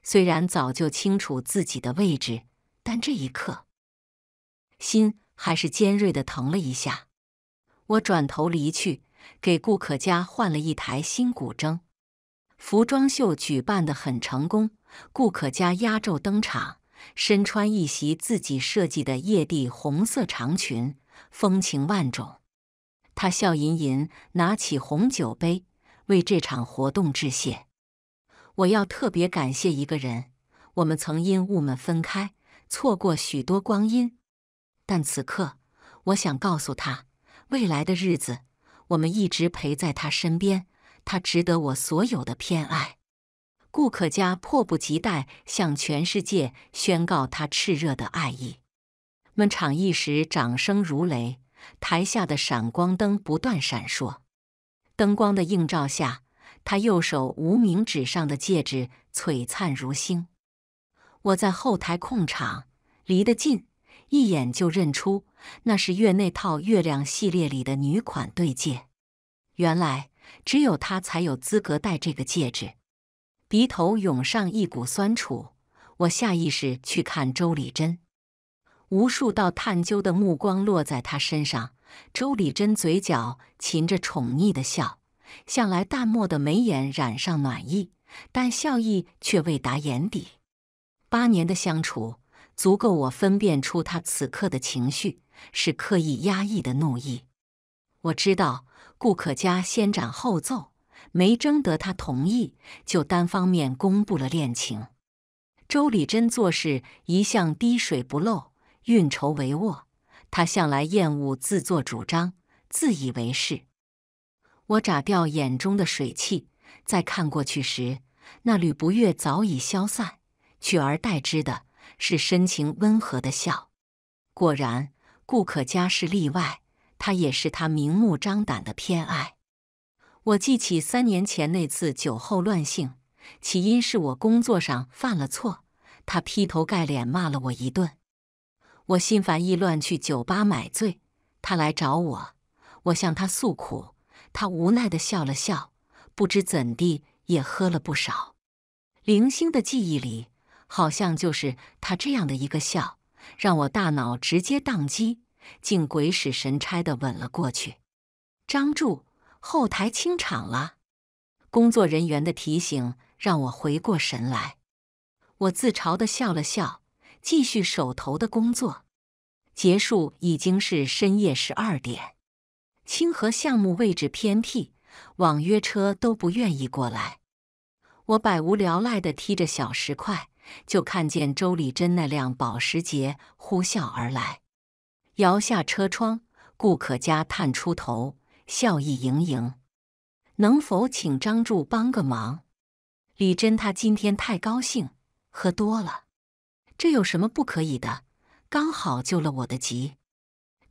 虽然早就清楚自己的位置，但这一刻，心还是尖锐的疼了一下。我转头离去。给顾可家换了一台新古筝。服装秀举办的很成功，顾可家压轴登场，身穿一袭自己设计的夜地红色长裙，风情万种。他笑吟吟拿起红酒杯，为这场活动致谢。我要特别感谢一个人，我们曾因雾们分开，错过许多光阴。但此刻，我想告诉他，未来的日子。我们一直陪在他身边，他值得我所有的偏爱。顾可家迫不及待向全世界宣告他炽热的爱意。们场一时掌声如雷，台下的闪光灯不断闪烁，灯光的映照下，他右手无名指上的戒指璀璨如星。我在后台控场，离得近。一眼就认出，那是月那套月亮系列里的女款对戒。原来只有她才有资格戴这个戒指。鼻头涌上一股酸楚，我下意识去看周礼珍。无数道探究的目光落在她身上，周礼珍嘴角噙着宠溺的笑，向来淡漠的眉眼染上暖意，但笑意却未达眼底。八年的相处。足够我分辨出他此刻的情绪是刻意压抑的怒意。我知道顾可家先斩后奏，没征得他同意就单方面公布了恋情。周礼珍做事一向滴水不漏，运筹帷幄。他向来厌恶自作主张、自以为是。我眨掉眼中的水汽，在看过去时，那缕不悦早已消散，取而代之的。是深情温和的笑。果然，顾可家是例外，他也是他明目张胆的偏爱。我记起三年前那次酒后乱性，起因是我工作上犯了错，他劈头盖脸骂了我一顿。我心烦意乱，去酒吧买醉。他来找我，我向他诉苦，他无奈地笑了笑。不知怎地，也喝了不少。零星的记忆里。好像就是他这样的一个笑，让我大脑直接宕机，竟鬼使神差的吻了过去。张柱，后台清场了。工作人员的提醒让我回过神来，我自嘲的笑了笑，继续手头的工作。结束已经是深夜十二点。清河项目位置偏僻，网约车都不愿意过来。我百无聊赖的踢着小石块。就看见周丽珍那辆保时捷呼啸而来，摇下车窗，顾可嘉探出头，笑意盈盈：“能否请张柱帮个忙？李珍她今天太高兴，喝多了，这有什么不可以的？刚好救了我的急。”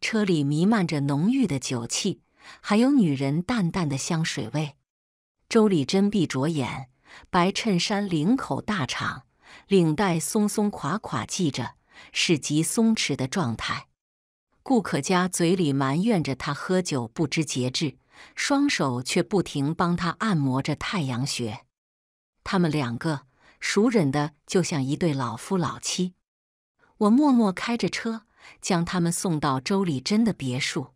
车里弥漫着浓郁的酒气，还有女人淡淡的香水味。周丽珍闭着眼，白衬衫领口大敞。领带松松垮垮系着，是极松弛的状态。顾可家嘴里埋怨着他喝酒不知节制，双手却不停帮他按摩着太阳穴。他们两个熟忍的，就像一对老夫老妻。我默默开着车，将他们送到周丽珍的别墅。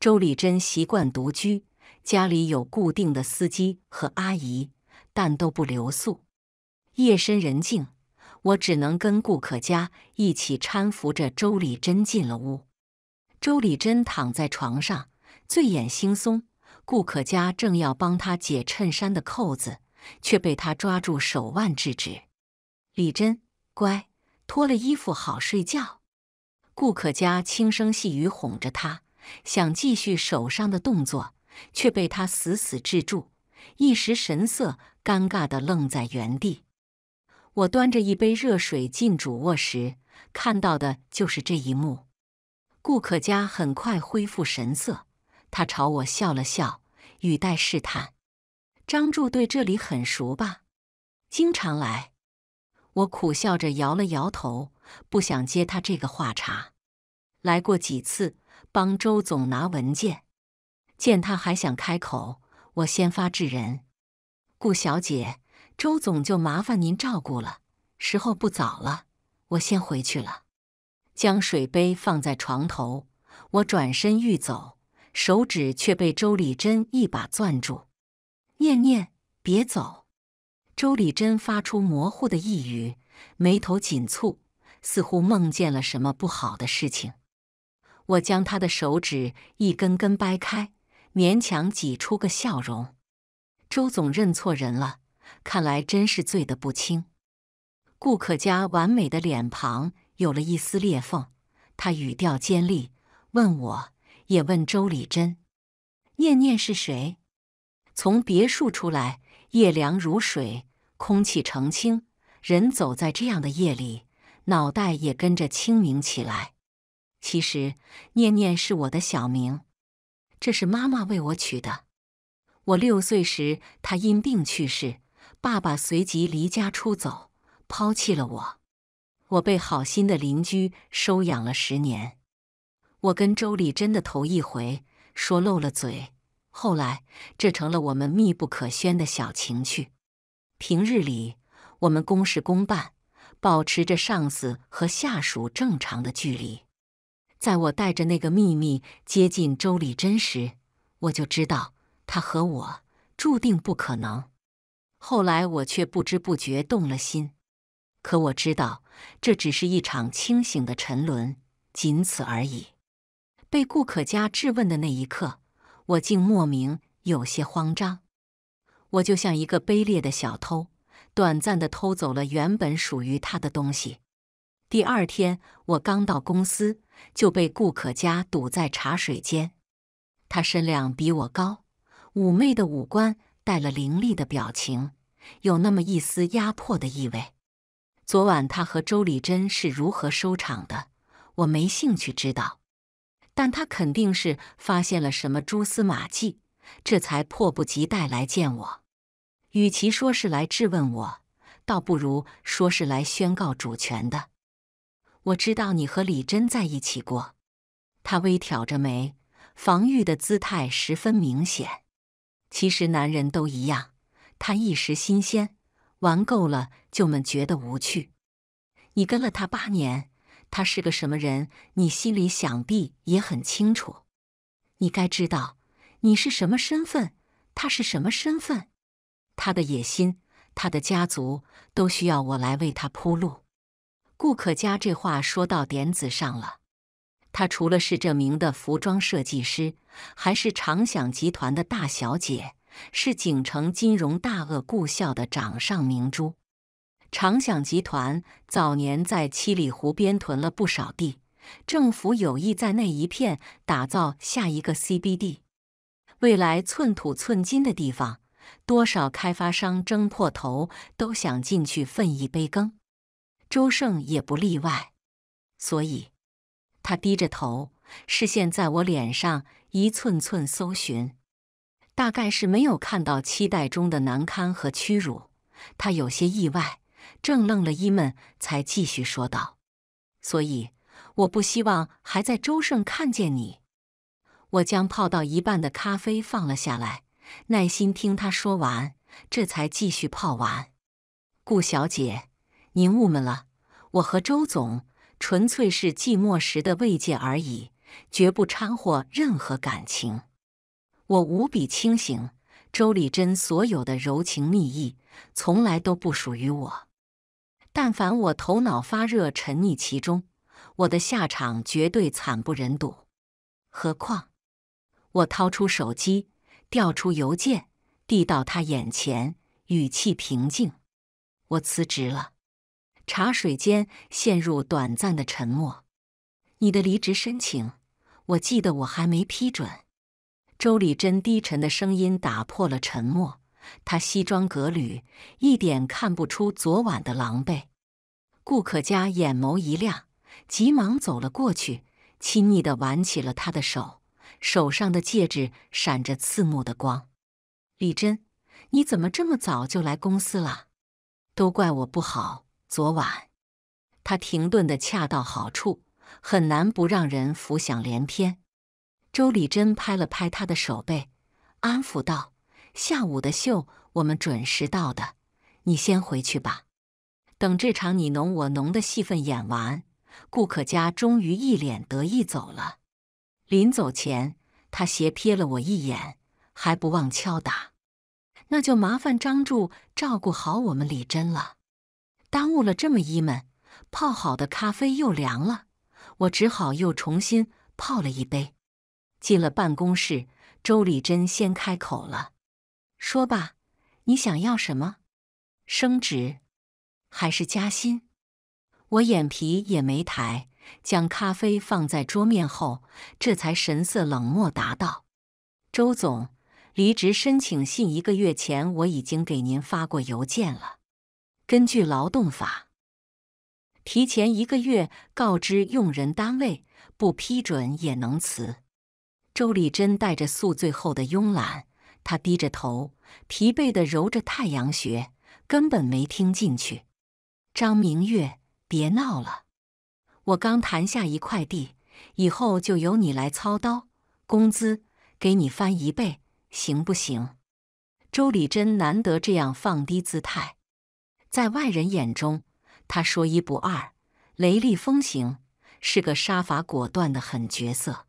周丽珍习惯独居，家里有固定的司机和阿姨，但都不留宿。夜深人静，我只能跟顾可家一起搀扶着周礼珍进了屋。周礼珍躺在床上，醉眼惺忪。顾可家正要帮他解衬衫的扣子，却被他抓住手腕制止。“李珍，乖，脱了衣服好睡觉。”顾可家轻声细语哄着他，想继续手上的动作，却被他死死制住，一时神色尴尬的愣在原地。我端着一杯热水进主卧时，看到的就是这一幕。顾可家很快恢复神色，他朝我笑了笑，语带试探：“张柱对这里很熟吧？经常来？”我苦笑着摇了摇头，不想接他这个话茬。来过几次，帮周总拿文件。见他还想开口，我先发制人：“顾小姐。”周总，就麻烦您照顾了。时候不早了，我先回去了。将水杯放在床头，我转身欲走，手指却被周礼珍一把攥住。“念念，别走。”周礼珍发出模糊的一语，眉头紧蹙，似乎梦见了什么不好的事情。我将他的手指一根根掰开，勉强挤出个笑容：“周总，认错人了。”看来真是醉得不轻。顾可家完美的脸庞有了一丝裂缝，他语调尖利，问我也问周礼珍：“念念是谁？”从别墅出来，夜凉如水，空气澄清，人走在这样的夜里，脑袋也跟着清明起来。其实，念念是我的小名，这是妈妈为我取的。我六岁时，她因病去世。爸爸随即离家出走，抛弃了我。我被好心的邻居收养了十年。我跟周丽真的头一回说漏了嘴，后来这成了我们密不可宣的小情趣。平日里我们公事公办，保持着上司和下属正常的距离。在我带着那个秘密接近周丽珍时，我就知道她和我注定不可能。后来我却不知不觉动了心，可我知道这只是一场清醒的沉沦，仅此而已。被顾可家质问的那一刻，我竟莫名有些慌张。我就像一个卑劣的小偷，短暂的偷走了原本属于他的东西。第二天，我刚到公司就被顾可家堵在茶水间。他身量比我高，妩媚的五官。带了凌厉的表情，有那么一丝压迫的意味。昨晚他和周礼珍是如何收场的，我没兴趣知道。但他肯定是发现了什么蛛丝马迹，这才迫不及待来见我。与其说是来质问我，倒不如说是来宣告主权的。我知道你和李真在一起过。他微挑着眉，防御的姿态十分明显。其实男人都一样，他一时新鲜，玩够了就们觉得无趣。你跟了他八年，他是个什么人，你心里想必也很清楚。你该知道，你是什么身份，他是什么身份，他的野心，他的家族都需要我来为他铺路。顾可家这话说到点子上了。她除了是这名的服装设计师，还是长响集团的大小姐，是景城金融大鳄顾笑的掌上明珠。长响集团早年在七里湖边囤了不少地，政府有意在那一片打造下一个 CBD，未来寸土寸金的地方，多少开发商争破头都想进去分一杯羹，周胜也不例外，所以。他低着头，视线在我脸上一寸寸搜寻，大概是没有看到期待中的难堪和屈辱，他有些意外，正愣了一闷，才继续说道：“所以我不希望还在周胜看见你。”我将泡到一半的咖啡放了下来，耐心听他说完，这才继续泡完。顾小姐，您误会了，我和周总。纯粹是寂寞时的慰藉而已，绝不掺和任何感情。我无比清醒，周丽珍所有的柔情蜜意，从来都不属于我。但凡我头脑发热沉溺其中，我的下场绝对惨不忍睹。何况，我掏出手机，调出邮件，递到他眼前，语气平静：“我辞职了。”茶水间陷入短暂的沉默。你的离职申请，我记得我还没批准。周礼珍低沉的声音打破了沉默。他西装革履，一点看不出昨晚的狼狈。顾可家眼眸一亮，急忙走了过去，亲昵的挽起了他的手，手上的戒指闪着刺目的光。李珍，你怎么这么早就来公司了？都怪我不好。昨晚，他停顿的恰到好处，很难不让人浮想联翩。周礼珍拍了拍他的手背，安抚道：“下午的秀我们准时到的，你先回去吧。等这场你侬我侬的戏份演完，顾可家终于一脸得意走了。临走前，他斜瞥了我一眼，还不忘敲打：那就麻烦张柱照顾好我们李珍了。”耽误了这么一门，泡好的咖啡又凉了，我只好又重新泡了一杯。进了办公室，周丽珍先开口了：“说吧，你想要什么？升职还是加薪？”我眼皮也没抬，将咖啡放在桌面后，这才神色冷漠答道：“周总，离职申请信一个月前我已经给您发过邮件了。”根据劳动法，提前一个月告知用人单位，不批准也能辞。周丽珍带着宿醉后的慵懒，她低着头，疲惫的揉着太阳穴，根本没听进去。张明月，别闹了，我刚谈下一块地，以后就由你来操刀，工资给你翻一倍，行不行？周丽珍难得这样放低姿态。在外人眼中，他说一不二，雷厉风行，是个杀伐果断的狠角色。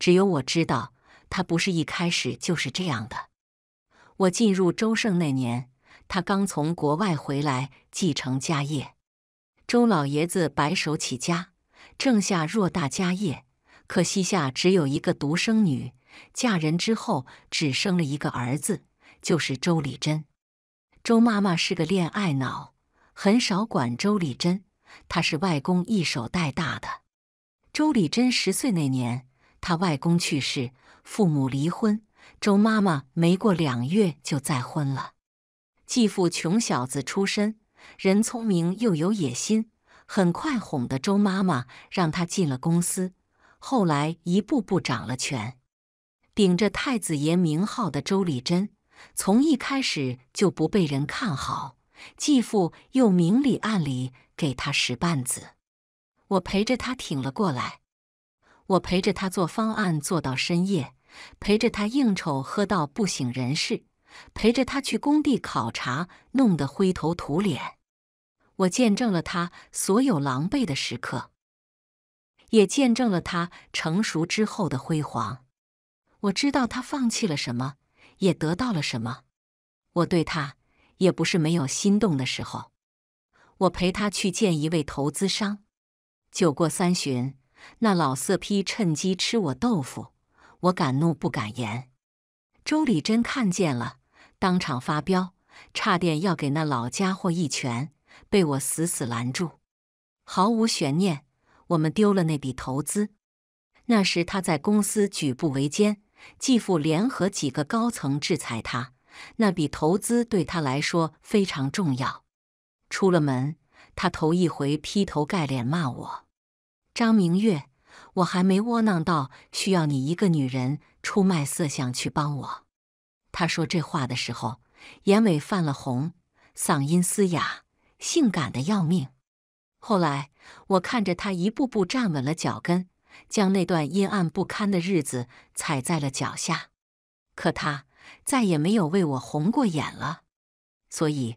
只有我知道，他不是一开始就是这样的。我进入周盛那年，他刚从国外回来继承家业。周老爷子白手起家，挣下偌大家业，可膝下只有一个独生女，嫁人之后只生了一个儿子，就是周礼珍。周妈妈是个恋爱脑，很少管周丽珍。她是外公一手带大的。周丽珍十岁那年，她外公去世，父母离婚。周妈妈没过两月就再婚了。继父穷小子出身，人聪明又有野心，很快哄得周妈妈让他进了公司。后来一步步掌了权，顶着太子爷名号的周丽珍。从一开始就不被人看好，继父又明里暗里给他使绊子。我陪着他挺了过来，我陪着他做方案做到深夜，陪着他应酬喝到不省人事，陪着他去工地考察弄得灰头土脸。我见证了他所有狼狈的时刻，也见证了他成熟之后的辉煌。我知道他放弃了什么。也得到了什么？我对他也不是没有心动的时候。我陪他去见一位投资商，酒过三巡，那老色批趁机吃我豆腐，我敢怒不敢言。周礼珍看见了，当场发飙，差点要给那老家伙一拳，被我死死拦住。毫无悬念，我们丢了那笔投资。那时他在公司举步维艰。继父联合几个高层制裁他，那笔投资对他来说非常重要。出了门，他头一回劈头盖脸骂我：“张明月，我还没窝囊到需要你一个女人出卖色相去帮我。”他说这话的时候，眼尾泛了红，嗓音嘶哑，性感得要命。后来，我看着他一步步站稳了脚跟。将那段阴暗不堪的日子踩在了脚下，可他再也没有为我红过眼了，所以，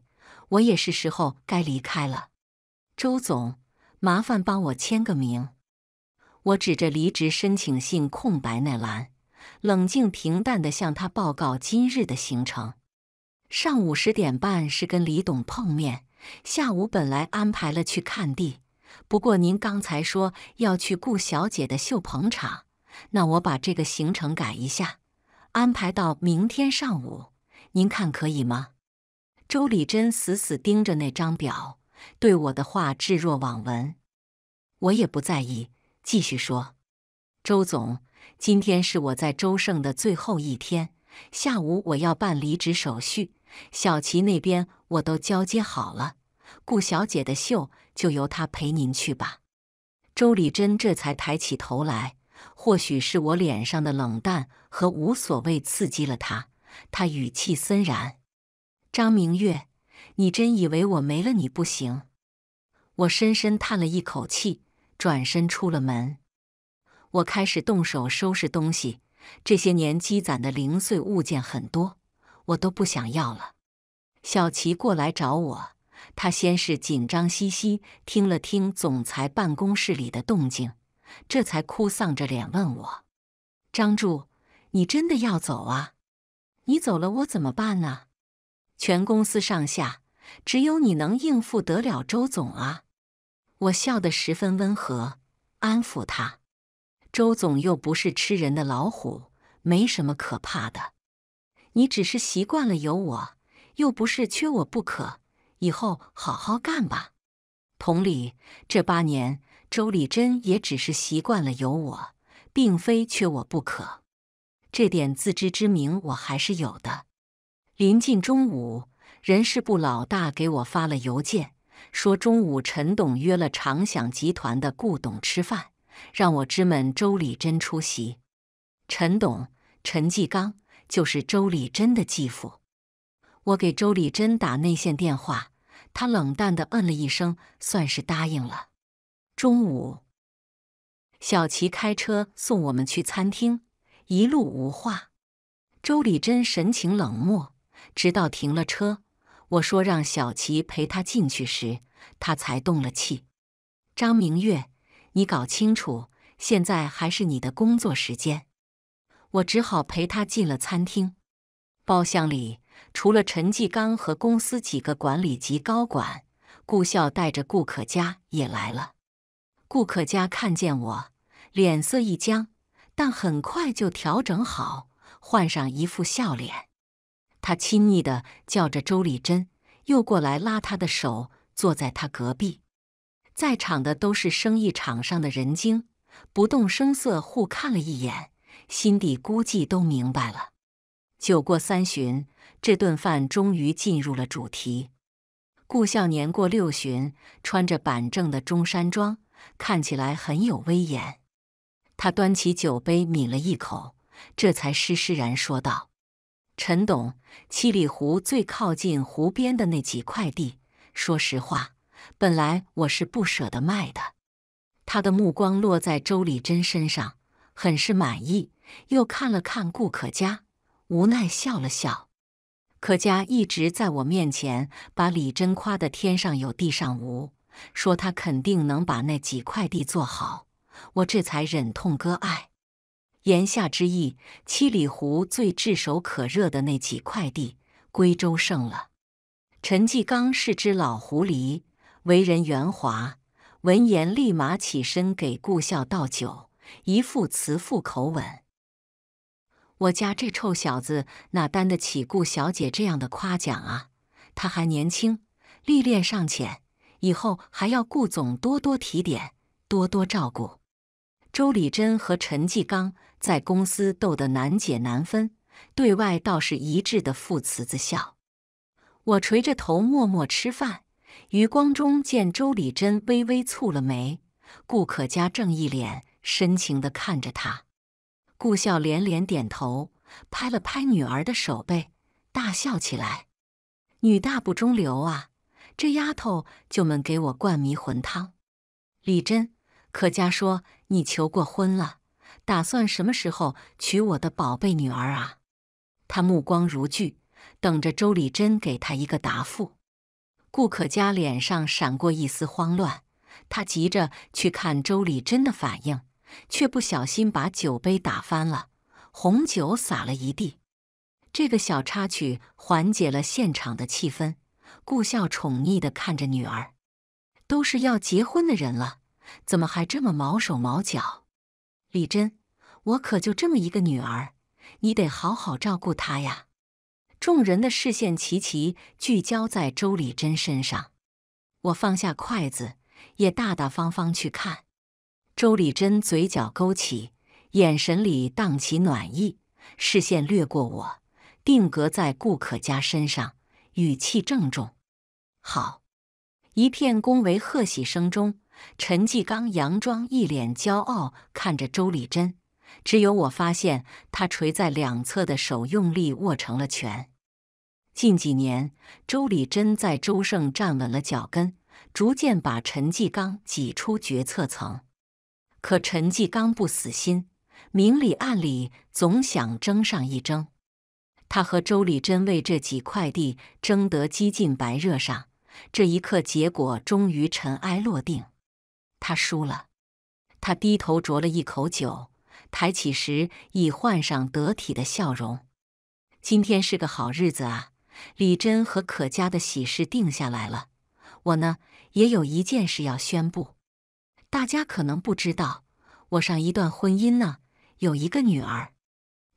我也是时候该离开了。周总，麻烦帮我签个名。我指着离职申请信空白那栏，冷静平淡地向他报告今日的行程：上午十点半是跟李董碰面，下午本来安排了去看地。不过您刚才说要去顾小姐的秀捧场，那我把这个行程改一下，安排到明天上午，您看可以吗？周礼珍死死盯着那张表，对我的话置若罔闻。我也不在意，继续说，周总，今天是我在周盛的最后一天，下午我要办离职手续，小齐那边我都交接好了，顾小姐的秀。就由他陪您去吧。周丽珍这才抬起头来，或许是我脸上的冷淡和无所谓刺激了他。他语气森然：“张明月，你真以为我没了你不行？”我深深叹了一口气，转身出了门。我开始动手收拾东西，这些年积攒的零碎物件很多，我都不想要了。小琪过来找我。他先是紧张兮兮听了听总裁办公室里的动静，这才哭丧着脸问我：“张柱，你真的要走啊？你走了我怎么办呢？全公司上下只有你能应付得了周总啊！”我笑得十分温和，安抚他：“周总又不是吃人的老虎，没什么可怕的。你只是习惯了有我，又不是缺我不可。”以后好好干吧。同理，这八年，周丽珍也只是习惯了有我，并非缺我不可。这点自知之明我还是有的。临近中午，人事部老大给我发了邮件，说中午陈董约了长享集团的顾董吃饭，让我支们周丽珍出席。陈董，陈继刚就是周丽珍的继父。我给周丽珍打内线电话。他冷淡的嗯了一声，算是答应了。中午，小齐开车送我们去餐厅，一路无话。周礼珍神情冷漠，直到停了车，我说让小齐陪他进去时，他才动了气。张明月，你搞清楚，现在还是你的工作时间。我只好陪他进了餐厅，包厢里。除了陈继刚和公司几个管理级高管，顾笑带着顾可嘉也来了。顾可嘉看见我，脸色一僵，但很快就调整好，换上一副笑脸。他亲昵地叫着周丽珍，又过来拉她的手，坐在她隔壁。在场的都是生意场上的人精，不动声色互看了一眼，心底估计都明白了。酒过三巡。这顿饭终于进入了主题。顾笑年过六旬，穿着板正的中山装，看起来很有威严。他端起酒杯抿了一口，这才施施然说道：“陈董，七里湖最靠近湖边的那几块地，说实话，本来我是不舍得卖的。”他的目光落在周丽珍身上，很是满意，又看了看顾可家，无奈笑了笑。可家一直在我面前把李真夸的天上有地上无，说他肯定能把那几块地做好，我这才忍痛割爱。言下之意，七里湖最炙手可热的那几块地归周胜了。陈继刚是只老狐狸，为人圆滑，闻言立马起身给顾笑倒酒，一副慈父口吻。我家这臭小子哪担得起顾小姐这样的夸奖啊！他还年轻，历练尚浅，以后还要顾总多多提点，多多照顾。周礼珍和陈继刚在公司斗得难解难分，对外倒是一致的父慈子笑。我垂着头默默吃饭，余光中见周礼珍微微蹙了眉，顾可家正一脸深情地看着他。顾笑连连点头，拍了拍女儿的手背，大笑起来：“女大不中留啊，这丫头就能给我灌迷魂汤。”李真，可佳说：“你求过婚了，打算什么时候娶我的宝贝女儿啊？”他目光如炬，等着周李真给他一个答复。顾可佳脸上闪过一丝慌乱，他急着去看周李真的反应。却不小心把酒杯打翻了，红酒洒了一地。这个小插曲缓解了现场的气氛。顾笑宠溺地看着女儿，都是要结婚的人了，怎么还这么毛手毛脚？李真，我可就这么一个女儿，你得好好照顾她呀。众人的视线齐齐聚焦在周李真身上。我放下筷子，也大大方方去看。周丽珍嘴角勾起，眼神里荡起暖意，视线掠过我，定格在顾可嘉身上，语气郑重：“好。”一片恭维贺喜声中，陈继刚佯装一脸骄傲看着周丽珍，只有我发现他垂在两侧的手用力握成了拳。近几年，周丽珍在周胜站稳了脚跟，逐渐把陈继刚挤出决策层。可陈继刚不死心，明里暗里总想争上一争。他和周礼珍为这几块地争得几近白热上，这一刻结果终于尘埃落定。他输了，他低头啄了一口酒，抬起时已换上得体的笑容。今天是个好日子啊！李珍和可家的喜事定下来了，我呢也有一件事要宣布。大家可能不知道，我上一段婚姻呢有一个女儿，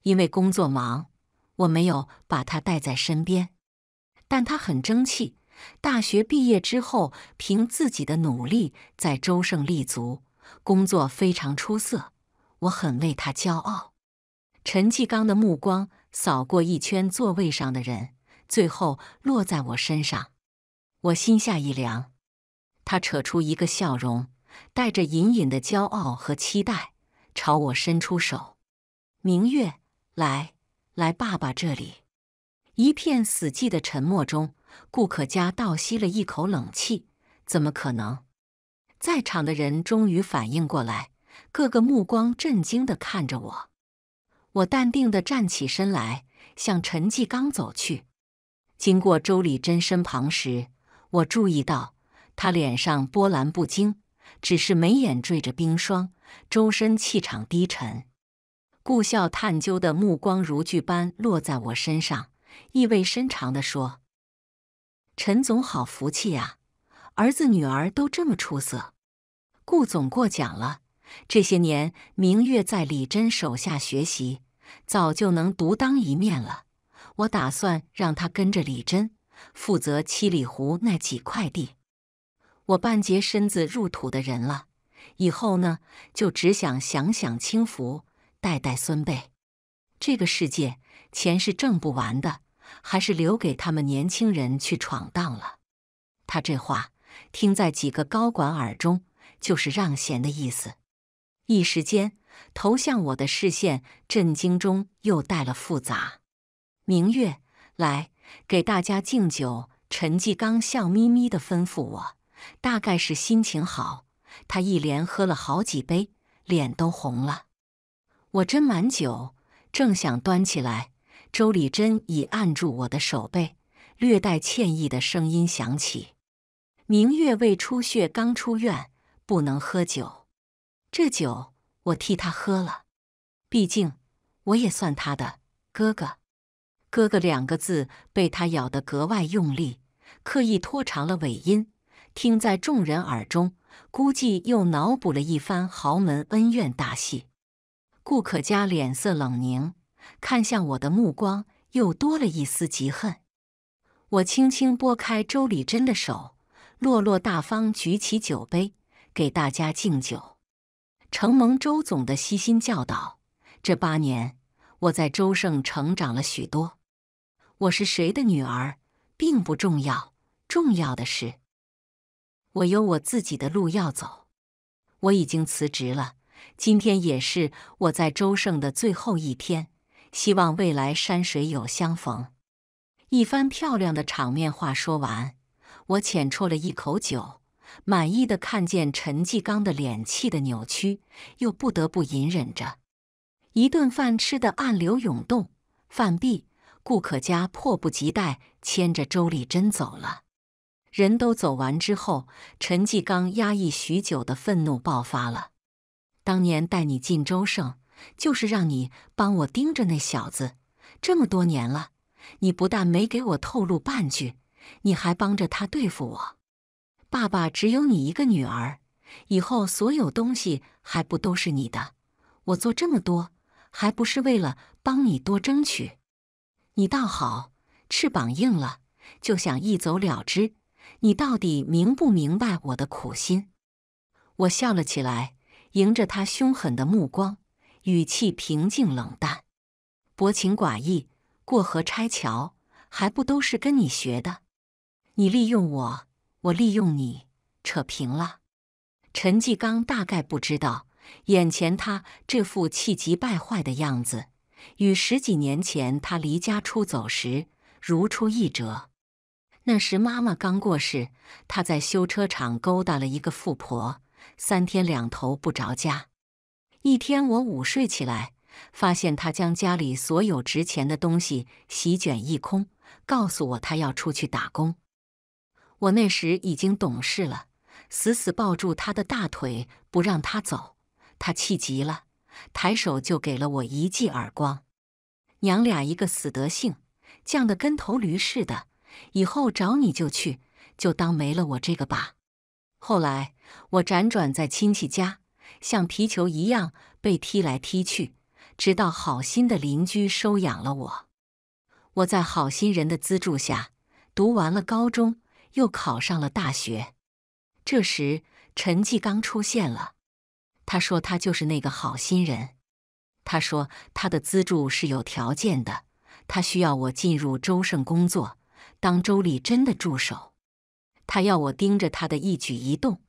因为工作忙，我没有把她带在身边，但她很争气。大学毕业之后，凭自己的努力在周胜立足，工作非常出色，我很为她骄傲。陈继刚的目光扫过一圈座位上的人，最后落在我身上，我心下一凉。他扯出一个笑容。带着隐隐的骄傲和期待，朝我伸出手：“明月，来，来，爸爸这里。”一片死寂的沉默中，顾可家倒吸了一口冷气：“怎么可能？”在场的人终于反应过来，各个目光震惊地看着我。我淡定地站起身来，向陈继刚走去。经过周礼珍身旁时，我注意到他脸上波澜不惊。只是眉眼缀着冰霜，周身气场低沉。顾笑探究的目光如炬般落在我身上，意味深长地说：“陈总好福气啊，儿子女儿都这么出色。”顾总过奖了，这些年明月在李真手下学习，早就能独当一面了。我打算让他跟着李真，负责七里湖那几块地。我半截身子入土的人了，以后呢，就只想享享清福，带带孙辈。这个世界钱是挣不完的，还是留给他们年轻人去闯荡了。他这话听在几个高管耳中，就是让贤的意思。一时间，投向我的视线，震惊中又带了复杂。明月，来给大家敬酒。陈继刚笑眯眯的吩咐我。大概是心情好，他一连喝了好几杯，脸都红了。我斟满酒，正想端起来，周礼珍已按住我的手背，略带歉意的声音响起：“明月未出血刚出院，不能喝酒。这酒我替他喝了，毕竟我也算他的哥哥。”“哥哥”两个字被他咬得格外用力，刻意拖长了尾音。听在众人耳中，估计又脑补了一番豪门恩怨大戏。顾可家脸色冷凝，看向我的目光又多了一丝嫉恨。我轻轻拨开周礼珍的手，落落大方举起酒杯，给大家敬酒。承蒙周总的悉心教导，这八年我在周盛成长了许多。我是谁的女儿并不重要，重要的是。我有我自己的路要走，我已经辞职了。今天也是我在周胜的最后一天，希望未来山水有相逢。一番漂亮的场面话说完，我浅啜了一口酒，满意的看见陈继刚的脸气的扭曲，又不得不隐忍着。一顿饭吃的暗流涌动，饭毕，顾可家迫不及待牵着周丽珍走了。人都走完之后，陈继刚压抑许久的愤怒爆发了。当年带你进周胜，就是让你帮我盯着那小子。这么多年了，你不但没给我透露半句，你还帮着他对付我。爸爸只有你一个女儿，以后所有东西还不都是你的？我做这么多，还不是为了帮你多争取？你倒好，翅膀硬了，就想一走了之。你到底明不明白我的苦心？我笑了起来，迎着他凶狠的目光，语气平静冷淡：“薄情寡义，过河拆桥，还不都是跟你学的？你利用我，我利用你，扯平了。”陈继刚大概不知道，眼前他这副气急败坏的样子，与十几年前他离家出走时如出一辙。那时妈妈刚过世，他在修车厂勾搭了一个富婆，三天两头不着家。一天我午睡起来，发现他将家里所有值钱的东西席卷一空，告诉我他要出去打工。我那时已经懂事了，死死抱住他的大腿不让他走。他气急了，抬手就给了我一记耳光。娘俩一个死德性，犟得跟头驴似的。以后找你就去，就当没了我这个吧。后来我辗转在亲戚家，像皮球一样被踢来踢去，直到好心的邻居收养了我。我在好心人的资助下读完了高中，又考上了大学。这时陈继刚出现了，他说他就是那个好心人。他说他的资助是有条件的，他需要我进入周盛工作。当周礼真的助手，他要我盯着他的一举一动，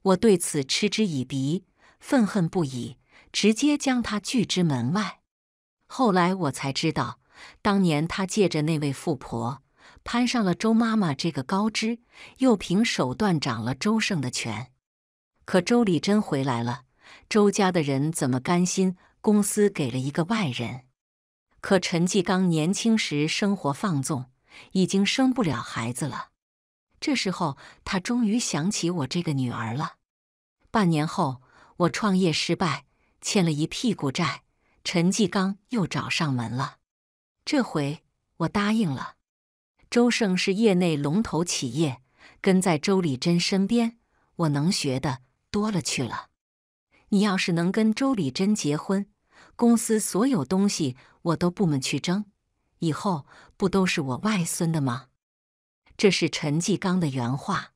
我对此嗤之以鼻，愤恨不已，直接将他拒之门外。后来我才知道，当年他借着那位富婆攀上了周妈妈这个高枝，又凭手段掌了周胜的权。可周礼真回来了，周家的人怎么甘心？公司给了一个外人，可陈继刚年轻时生活放纵。已经生不了孩子了，这时候他终于想起我这个女儿了。半年后，我创业失败，欠了一屁股债，陈继刚又找上门了。这回我答应了。周盛是业内龙头企业，跟在周礼珍身边，我能学的多了去了。你要是能跟周礼珍结婚，公司所有东西我都不们去争，以后。不都是我外孙的吗？这是陈继刚的原话。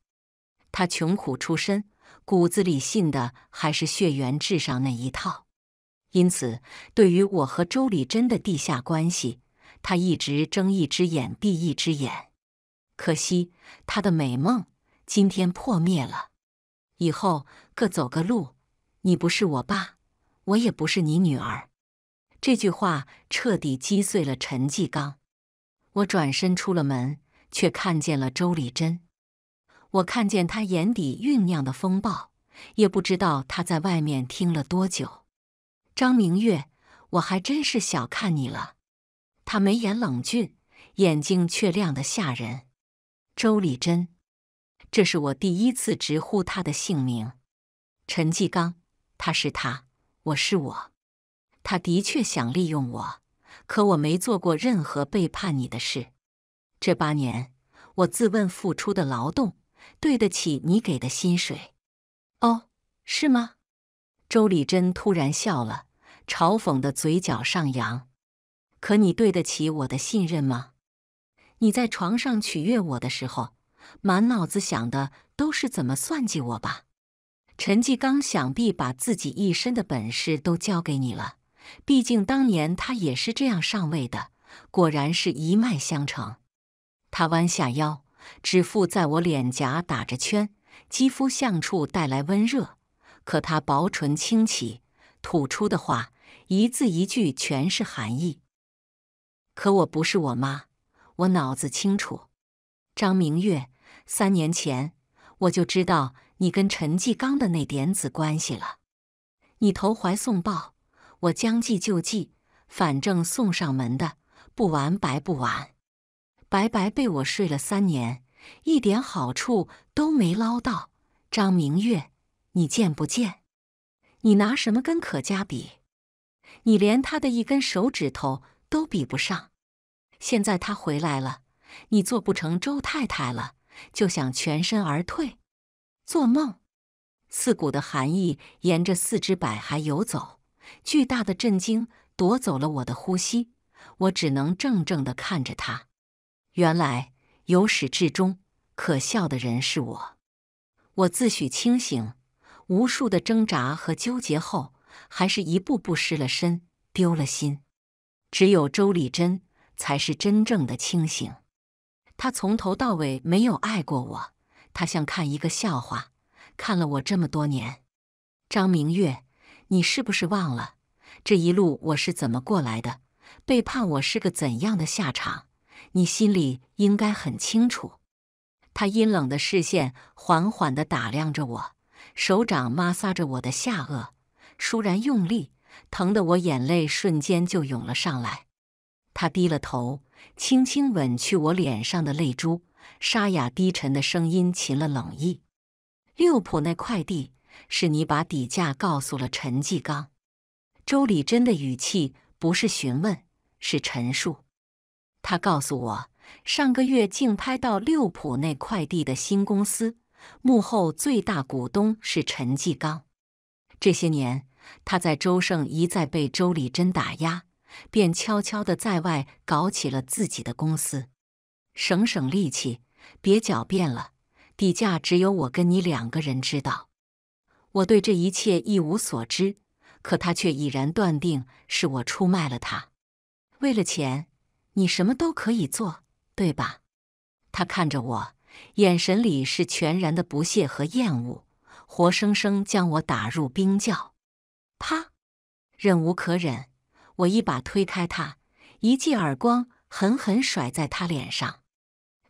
他穷苦出身，骨子里信的还是血缘至上那一套，因此对于我和周礼真的地下关系，他一直睁一只眼闭一只眼。可惜他的美梦今天破灭了。以后各走各路，你不是我爸，我也不是你女儿。这句话彻底击碎了陈继刚。我转身出了门，却看见了周丽珍。我看见她眼底酝酿的风暴，也不知道她在外面听了多久。张明月，我还真是小看你了。他眉眼冷峻，眼睛却亮得吓人。周丽珍，这是我第一次直呼他的姓名。陈继刚，他是他，我是我。他的确想利用我。可我没做过任何背叛你的事，这八年我自问付出的劳动对得起你给的薪水，哦，是吗？周丽珍突然笑了，嘲讽的嘴角上扬。可你对得起我的信任吗？你在床上取悦我的时候，满脑子想的都是怎么算计我吧？陈继刚想必把自己一身的本事都教给你了。毕竟当年他也是这样上位的，果然是一脉相承。他弯下腰，指腹在我脸颊打着圈，肌肤相触带来温热。可他薄唇轻启，吐出的话一字一句全是含义。可我不是我妈，我脑子清楚。张明月，三年前我就知道你跟陈继刚的那点子关系了。你投怀送抱。我将计就计，反正送上门的不玩白不玩，白白被我睡了三年，一点好处都没捞到。张明月，你贱不贱？你拿什么跟可嘉比？你连他的一根手指头都比不上。现在他回来了，你做不成周太太了，就想全身而退？做梦！刺骨的寒意沿着四肢百骸游走。巨大的震惊夺走了我的呼吸，我只能怔怔地看着他。原来，由始至终，可笑的人是我。我自诩清醒，无数的挣扎和纠结后，还是一步步失了身，丢了心。只有周丽珍才是真正的清醒。他从头到尾没有爱过我，他像看一个笑话，看了我这么多年。张明月。你是不是忘了这一路我是怎么过来的？背叛我是个怎样的下场？你心里应该很清楚。他阴冷的视线缓缓地打量着我，手掌摩挲着我的下颚，倏然用力，疼得我眼泪瞬间就涌了上来。他低了头，轻轻吻去我脸上的泪珠，沙哑低沉的声音噙了冷意：“六浦那块地。”是你把底价告诉了陈继刚，周礼真的语气不是询问，是陈述。他告诉我，上个月竞拍到六浦那块地的新公司，幕后最大股东是陈继刚。这些年他在周胜一再被周礼真打压，便悄悄的在外搞起了自己的公司，省省力气，别狡辩了。底价只有我跟你两个人知道。我对这一切一无所知，可他却已然断定是我出卖了他。为了钱，你什么都可以做，对吧？他看着我，眼神里是全然的不屑和厌恶，活生生将我打入冰窖。啪！忍无可忍，我一把推开他，一记耳光狠狠甩在他脸上。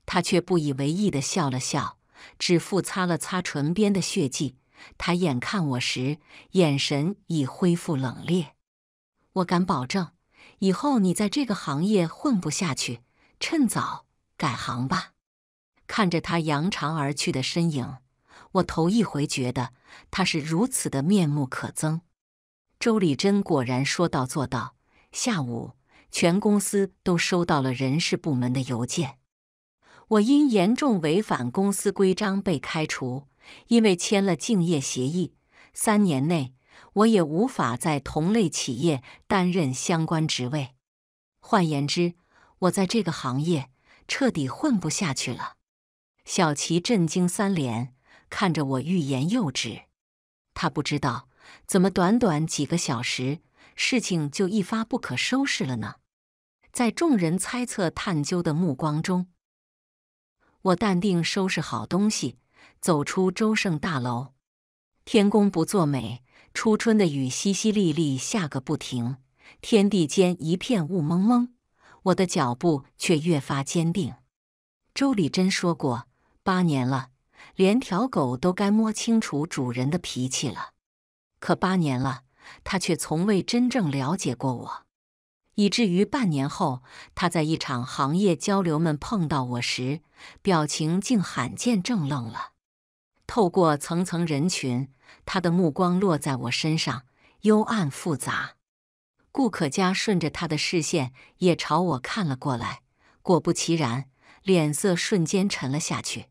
他却不以为意的笑了笑，指腹擦了擦唇边的血迹。他眼看我时，眼神已恢复冷冽。我敢保证，以后你在这个行业混不下去，趁早改行吧。看着他扬长而去的身影，我头一回觉得他是如此的面目可憎。周丽珍果然说到做到。下午，全公司都收到了人事部门的邮件：我因严重违反公司规章被开除。因为签了竞业协议，三年内我也无法在同类企业担任相关职位。换言之，我在这个行业彻底混不下去了。小齐震惊三连，看着我欲言又止。他不知道怎么短短几个小时，事情就一发不可收拾了呢？在众人猜测探究的目光中，我淡定收拾好东西。走出周盛大楼，天公不作美，初春的雨淅淅沥沥下个不停，天地间一片雾蒙蒙。我的脚步却越发坚定。周礼珍说过，八年了，连条狗都该摸清楚主人的脾气了。可八年了，他却从未真正了解过我，以至于半年后，他在一场行业交流们碰到我时，表情竟罕见正愣了。透过层层人群，他的目光落在我身上，幽暗复杂。顾可家顺着他的视线也朝我看了过来，果不其然，脸色瞬间沉了下去。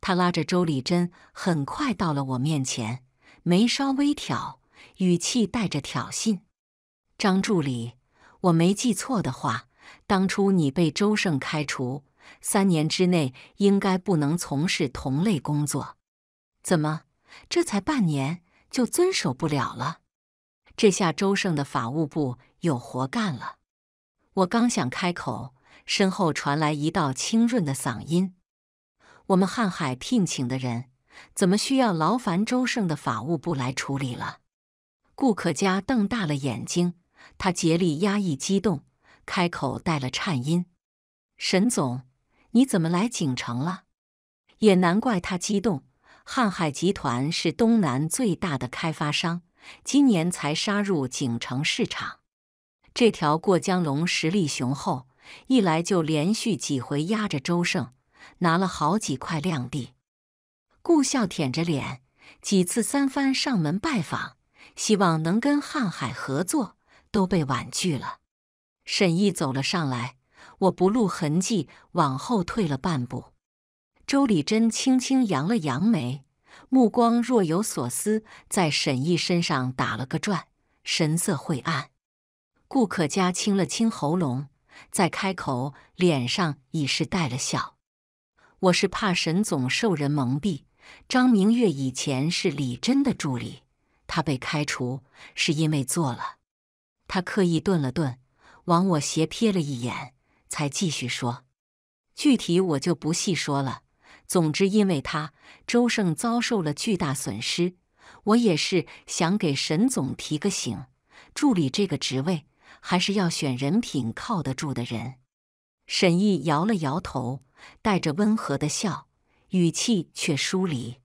他拉着周丽珍，很快到了我面前，眉梢微挑，语气带着挑衅：“张助理，我没记错的话，当初你被周胜开除，三年之内应该不能从事同类工作。”怎么，这才半年就遵守不了了？这下周胜的法务部有活干了。我刚想开口，身后传来一道清润的嗓音：“我们瀚海聘请的人，怎么需要劳烦周胜的法务部来处理了？”顾可家瞪大了眼睛，他竭力压抑激动，开口带了颤音：“沈总，你怎么来景城了？也难怪他激动。”瀚海集团是东南最大的开发商，今年才杀入景城市场。这条过江龙实力雄厚，一来就连续几回压着周胜，拿了好几块量地。顾笑舔着脸，几次三番上门拜访，希望能跟瀚海合作，都被婉拒了。沈毅走了上来，我不露痕迹往后退了半步。周礼珍轻轻扬了扬眉，目光若有所思，在沈毅身上打了个转，神色晦暗。顾可嘉清了清喉咙，再开口，脸上已是带了笑：“我是怕沈总受人蒙蔽。张明月以前是李真的助理，他被开除是因为做了。”他刻意顿了顿，往我斜瞥了一眼，才继续说：“具体我就不细说了。”总之，因为他周胜遭受了巨大损失，我也是想给沈总提个醒：助理这个职位还是要选人品靠得住的人。沈毅摇了摇头，带着温和的笑，语气却疏离。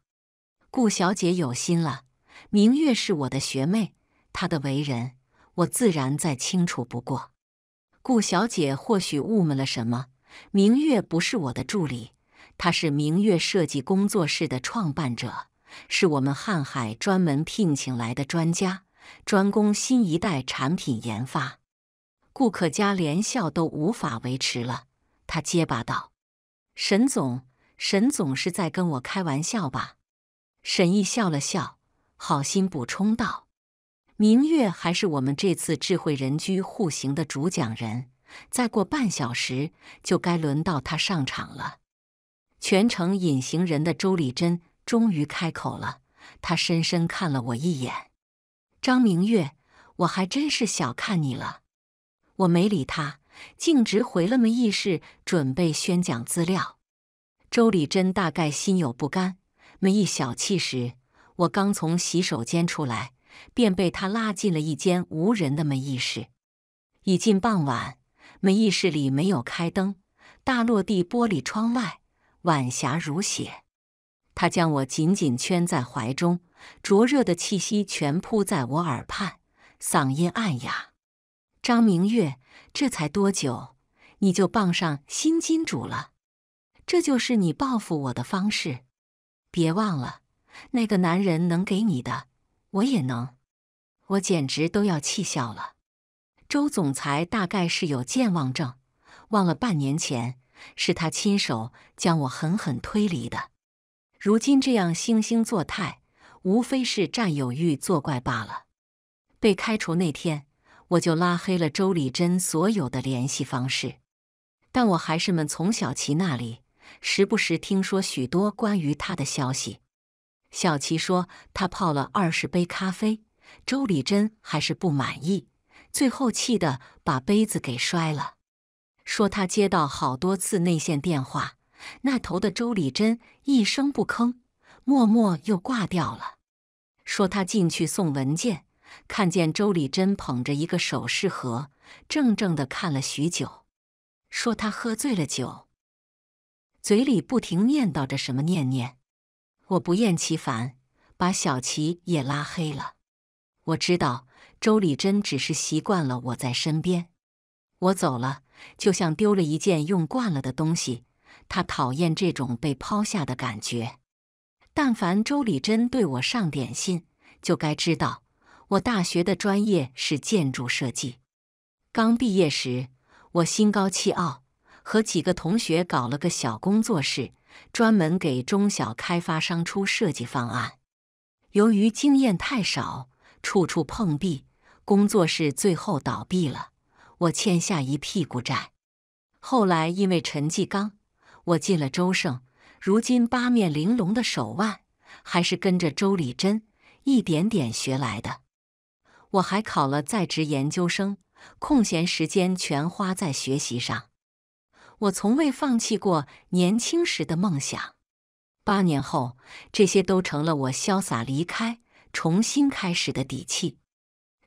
顾小姐有心了，明月是我的学妹，她的为人我自然再清楚不过。顾小姐或许误会了什么，明月不是我的助理。他是明月设计工作室的创办者，是我们瀚海专门聘请来的专家，专攻新一代产品研发。顾客家连笑都无法维持了，他结巴道：“沈总，沈总是在跟我开玩笑吧？”沈毅笑了笑，好心补充道：“明月还是我们这次智慧人居户型的主讲人，再过半小时就该轮到他上场了。”全程隐形人的周礼珍终于开口了，她深深看了我一眼：“张明月，我还真是小看你了。”我没理他，径直回了门议事准备宣讲资料。周礼珍大概心有不甘，门一小气时，我刚从洗手间出来，便被他拉进了一间无人的门议事。已近傍晚，门议事里没有开灯，大落地玻璃窗外。晚霞如血，他将我紧紧圈在怀中，灼热的气息全扑在我耳畔，嗓音暗哑：“张明月，这才多久，你就傍上新金主了？这就是你报复我的方式？别忘了，那个男人能给你的，我也能。”我简直都要气笑了。周总裁大概是有健忘症，忘了半年前。是他亲手将我狠狠推离的，如今这样惺惺作态，无非是占有欲作怪罢了。被开除那天，我就拉黑了周礼珍所有的联系方式，但我还是们从小琪那里时不时听说许多关于他的消息。小琪说他泡了二十杯咖啡，周礼珍还是不满意，最后气得把杯子给摔了。说他接到好多次内线电话，那头的周礼珍一声不吭，默默又挂掉了。说他进去送文件，看见周礼珍捧着一个首饰盒，怔怔的看了许久。说他喝醉了酒，嘴里不停念叨着什么念念。我不厌其烦把小琪也拉黑了。我知道周礼珍只是习惯了我在身边。我走了。就像丢了一件用惯了的东西，他讨厌这种被抛下的感觉。但凡周礼珍对我上点心，就该知道我大学的专业是建筑设计。刚毕业时，我心高气傲，和几个同学搞了个小工作室，专门给中小开发商出设计方案。由于经验太少，处处碰壁，工作室最后倒闭了。我欠下一屁股债，后来因为陈继刚，我进了周胜。如今八面玲珑的手腕，还是跟着周礼珍一点点学来的。我还考了在职研究生，空闲时间全花在学习上。我从未放弃过年轻时的梦想。八年后，这些都成了我潇洒离开、重新开始的底气。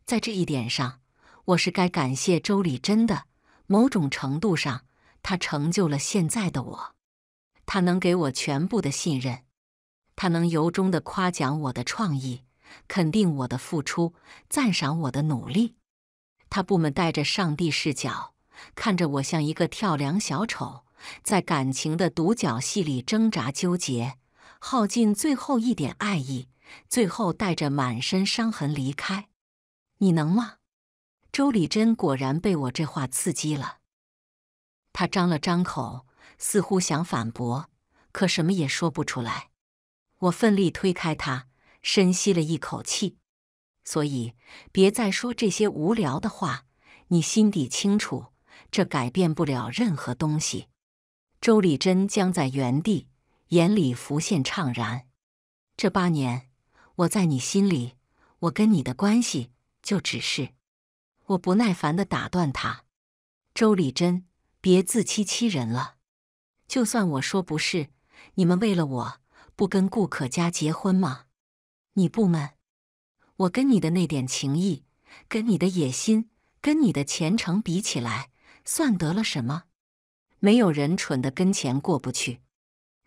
在这一点上。我是该感谢周礼真的，某种程度上，他成就了现在的我。他能给我全部的信任，他能由衷的夸奖我的创意，肯定我的付出，赞赏我的努力。他部门带着上帝视角看着我，像一个跳梁小丑，在感情的独角戏里挣扎纠结，耗尽最后一点爱意，最后带着满身伤痕离开。你能吗？周丽珍果然被我这话刺激了，她张了张口，似乎想反驳，可什么也说不出来。我奋力推开她，深吸了一口气。所以，别再说这些无聊的话。你心底清楚，这改变不了任何东西。周丽珍僵在原地，眼里浮现怅然。这八年，我在你心里，我跟你的关系就只是……我不耐烦地打断他：“周礼珍，别自欺欺人了。就算我说不是，你们为了我不跟顾可家结婚吗？你不闷？我跟你的那点情谊，跟你的野心，跟你的前程比起来，算得了什么？没有人蠢的跟钱过不去，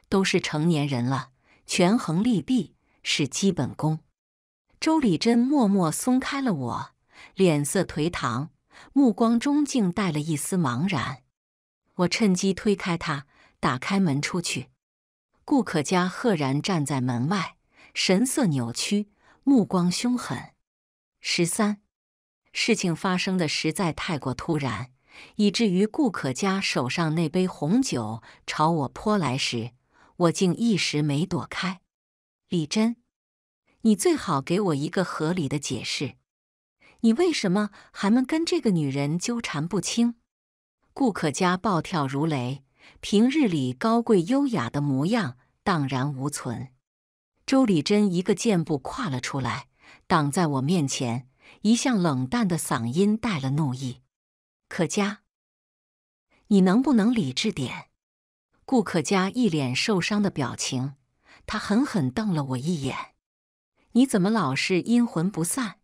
都是成年人了，权衡利弊是基本功。”周礼珍默默松开了我。脸色颓唐，目光中竟带了一丝茫然。我趁机推开他，打开门出去。顾可家赫然站在门外，神色扭曲，目光凶狠。十三，事情发生的实在太过突然，以至于顾可家手上那杯红酒朝我泼来时，我竟一时没躲开。李真，你最好给我一个合理的解释。你为什么还能跟这个女人纠缠不清？顾可家暴跳如雷，平日里高贵优雅的模样荡然无存。周礼珍一个箭步跨了出来，挡在我面前，一向冷淡的嗓音带了怒意：“可嘉，你能不能理智点？”顾可嘉一脸受伤的表情，他狠狠瞪了我一眼：“你怎么老是阴魂不散？”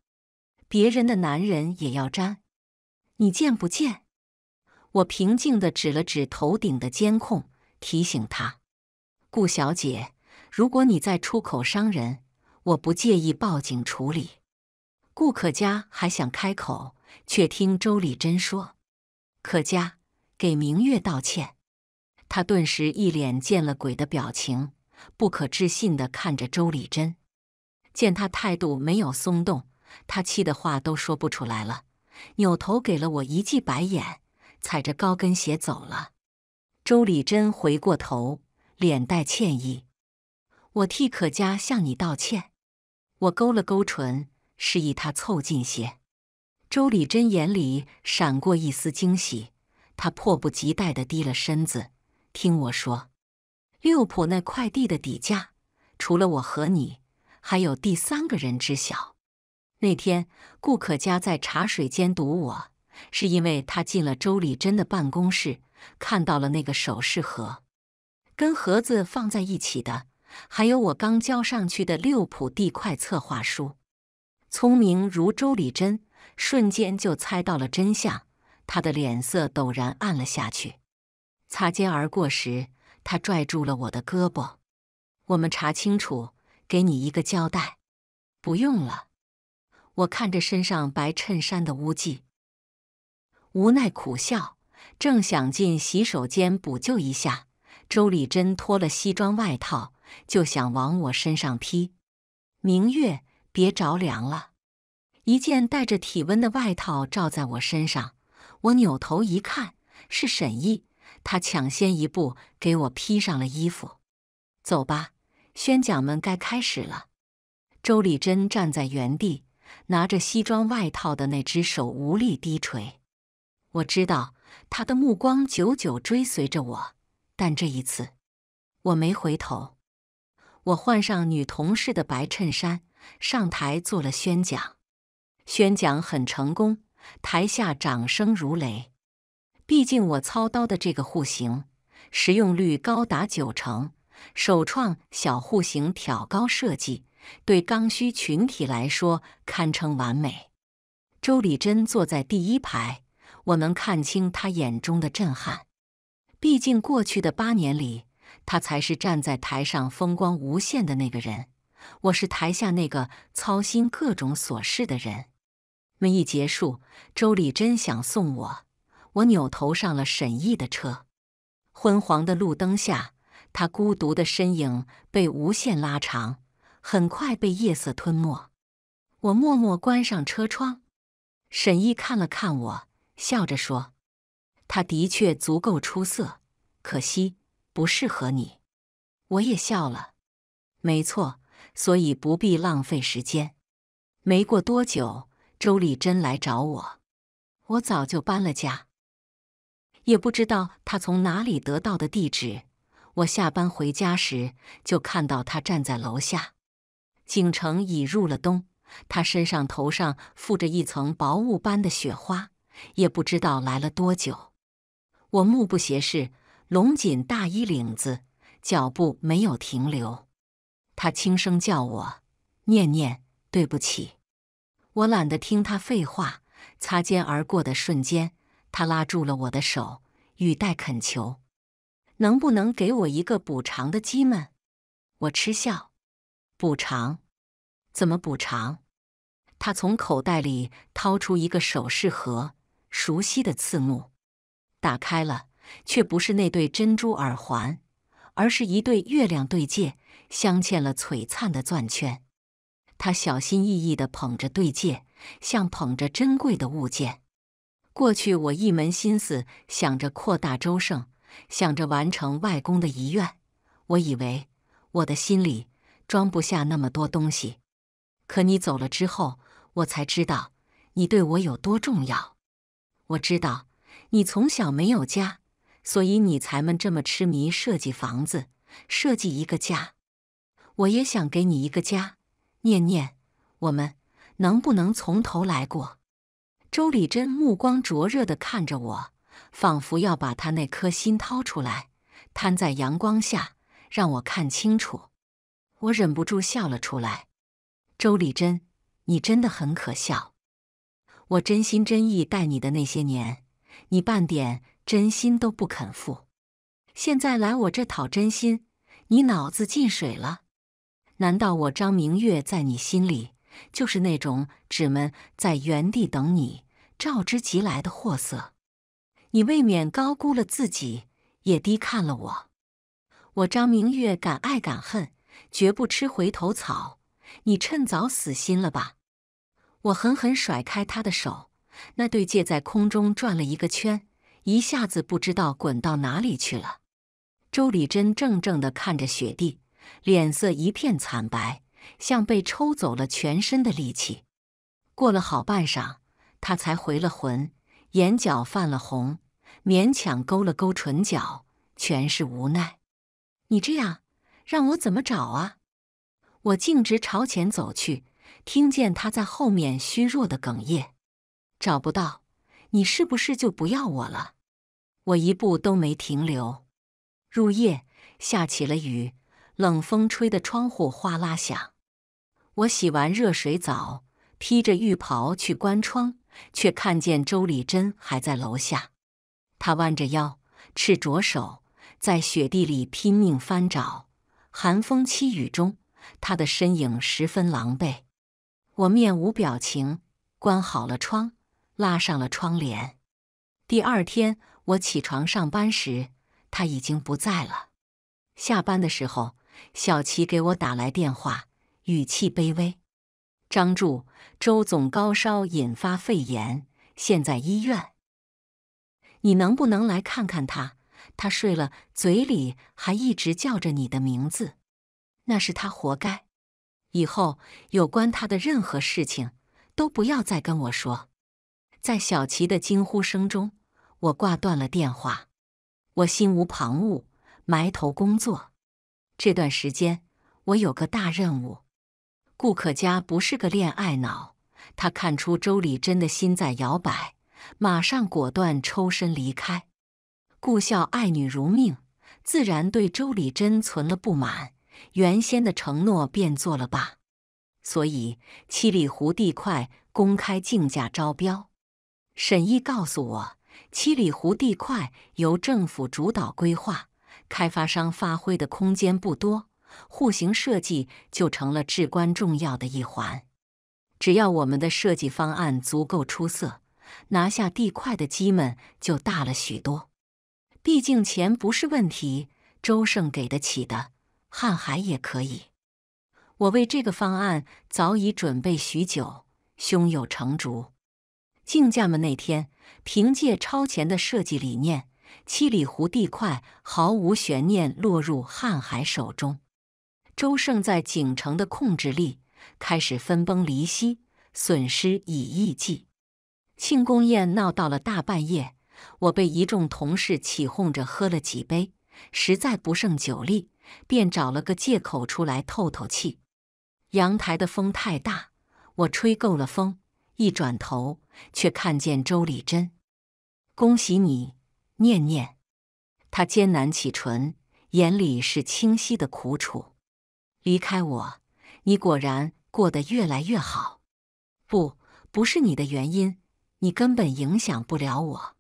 别人的男人也要沾，你贱不贱？我平静的指了指头顶的监控，提醒他：“顾小姐，如果你再出口伤人，我不介意报警处理。”顾可家还想开口，却听周礼珍说：“可佳给明月道歉。”他顿时一脸见了鬼的表情，不可置信的看着周礼珍。见他态度没有松动。他气的话都说不出来了，扭头给了我一记白眼，踩着高跟鞋走了。周礼珍回过头，脸带歉意：“我替可嘉向你道歉。”我勾了勾唇，示意他凑近些。周礼珍眼里闪过一丝惊喜，他迫不及待的低了身子，听我说：“六浦那块地的底价，除了我和你，还有第三个人知晓。”那天顾可家在茶水间堵我，是因为他进了周礼真的办公室，看到了那个首饰盒。跟盒子放在一起的，还有我刚交上去的六浦地块策划书。聪明如周礼真，瞬间就猜到了真相。他的脸色陡然暗了下去。擦肩而过时，他拽住了我的胳膊。我们查清楚，给你一个交代。不用了。我看着身上白衬衫的污迹，无奈苦笑，正想进洗手间补救一下，周礼珍脱了西装外套就想往我身上披。明月，别着凉了！一件带着体温的外套罩在我身上，我扭头一看，是沈毅，他抢先一步给我披上了衣服。走吧，宣讲们该开始了。周礼珍站在原地。拿着西装外套的那只手无力低垂，我知道他的目光久久追随着我，但这一次我没回头。我换上女同事的白衬衫，上台做了宣讲。宣讲很成功，台下掌声如雷。毕竟我操刀的这个户型，实用率高达九成，首创小户型挑高设计。对刚需群体来说，堪称完美。周礼珍坐在第一排，我能看清他眼中的震撼。毕竟过去的八年里，他才是站在台上风光无限的那个人。我是台下那个操心各种琐事的人。门一结束，周礼珍想送我，我扭头上了沈毅的车。昏黄的路灯下，他孤独的身影被无限拉长。很快被夜色吞没，我默默关上车窗。沈译看了看我，笑着说：“他的确足够出色，可惜不适合你。”我也笑了。没错，所以不必浪费时间。没过多久，周丽珍来找我，我早就搬了家，也不知道她从哪里得到的地址。我下班回家时，就看到她站在楼下。景城已入了冬，他身上、头上覆着一层薄雾般的雪花，也不知道来了多久。我目不斜视，拢紧大衣领子，脚步没有停留。他轻声叫我：“念念，对不起。”我懒得听他废话。擦肩而过的瞬间，他拉住了我的手，语带恳求：“能不能给我一个补偿的鸡们？”我嗤笑。补偿？怎么补偿？他从口袋里掏出一个首饰盒，熟悉的刺目。打开了，却不是那对珍珠耳环，而是一对月亮对戒，镶嵌了璀璨的钻圈。他小心翼翼地捧着对戒，像捧着珍贵的物件。过去，我一门心思想着扩大周胜，想着完成外公的遗愿。我以为我的心里。装不下那么多东西，可你走了之后，我才知道你对我有多重要。我知道你从小没有家，所以你才们这么痴迷设计房子，设计一个家。我也想给你一个家，念念，我们能不能从头来过？周丽珍目光灼热地看着我，仿佛要把她那颗心掏出来，摊在阳光下，让我看清楚。我忍不住笑了出来。周丽珍，你真的很可笑！我真心真意待你的那些年，你半点真心都不肯付。现在来我这讨真心，你脑子进水了？难道我张明月在你心里就是那种只们在原地等你，召之即来的货色？你未免高估了自己，也低看了我。我张明月敢爱敢恨。绝不吃回头草，你趁早死心了吧！我狠狠甩开他的手，那对戒在空中转了一个圈，一下子不知道滚到哪里去了。周礼珍怔怔地看着雪地，脸色一片惨白，像被抽走了全身的力气。过了好半晌，他才回了魂，眼角泛了红，勉强勾了勾唇角，全是无奈。你这样。让我怎么找啊！我径直朝前走去，听见他在后面虚弱的哽咽：“找不到，你是不是就不要我了？”我一步都没停留。入夜，下起了雨，冷风吹得窗户哗啦响。我洗完热水澡，披着浴袍去关窗，却看见周丽珍还在楼下。她弯着腰，赤着手，在雪地里拼命翻找。寒风凄雨中，他的身影十分狼狈。我面无表情，关好了窗，拉上了窗帘。第二天，我起床上班时，他已经不在了。下班的时候，小琪给我打来电话，语气卑微：“张柱，周总高烧引发肺炎，现在医院。你能不能来看看他？”他睡了，嘴里还一直叫着你的名字，那是他活该。以后有关他的任何事情，都不要再跟我说。在小琪的惊呼声中，我挂断了电话。我心无旁骛，埋头工作。这段时间，我有个大任务。顾可家不是个恋爱脑，他看出周礼真的心在摇摆，马上果断抽身离开。顾笑爱女如命，自然对周礼珍存了不满，原先的承诺便做了罢。所以七里湖地块公开竞价招标。沈毅告诉我，七里湖地块由政府主导规划，开发商发挥的空间不多，户型设计就成了至关重要的一环。只要我们的设计方案足够出色，拿下地块的机们就大了许多。毕竟钱不是问题，周胜给得起的，瀚海也可以。我为这个方案早已准备许久，胸有成竹。竞价们那天，凭借超前的设计理念，七里湖地块毫无悬念落入瀚海手中。周胜在景城的控制力开始分崩离析，损失以亿计。庆功宴闹到了大半夜。我被一众同事起哄着喝了几杯，实在不胜酒力，便找了个借口出来透透气。阳台的风太大，我吹够了风，一转头却看见周丽珍。恭喜你，念念。她艰难启唇，眼里是清晰的苦楚。离开我，你果然过得越来越好。不，不是你的原因，你根本影响不了我。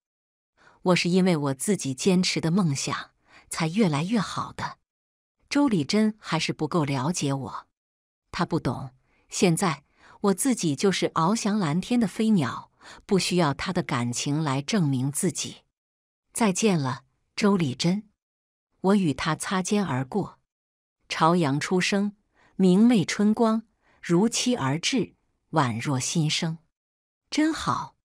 我是因为我自己坚持的梦想，才越来越好的。周礼珍还是不够了解我，他不懂。现在我自己就是翱翔蓝天的飞鸟，不需要他的感情来证明自己。再见了，周礼珍。我与他擦肩而过，朝阳初升，明媚春光如期而至，宛若新生，真好。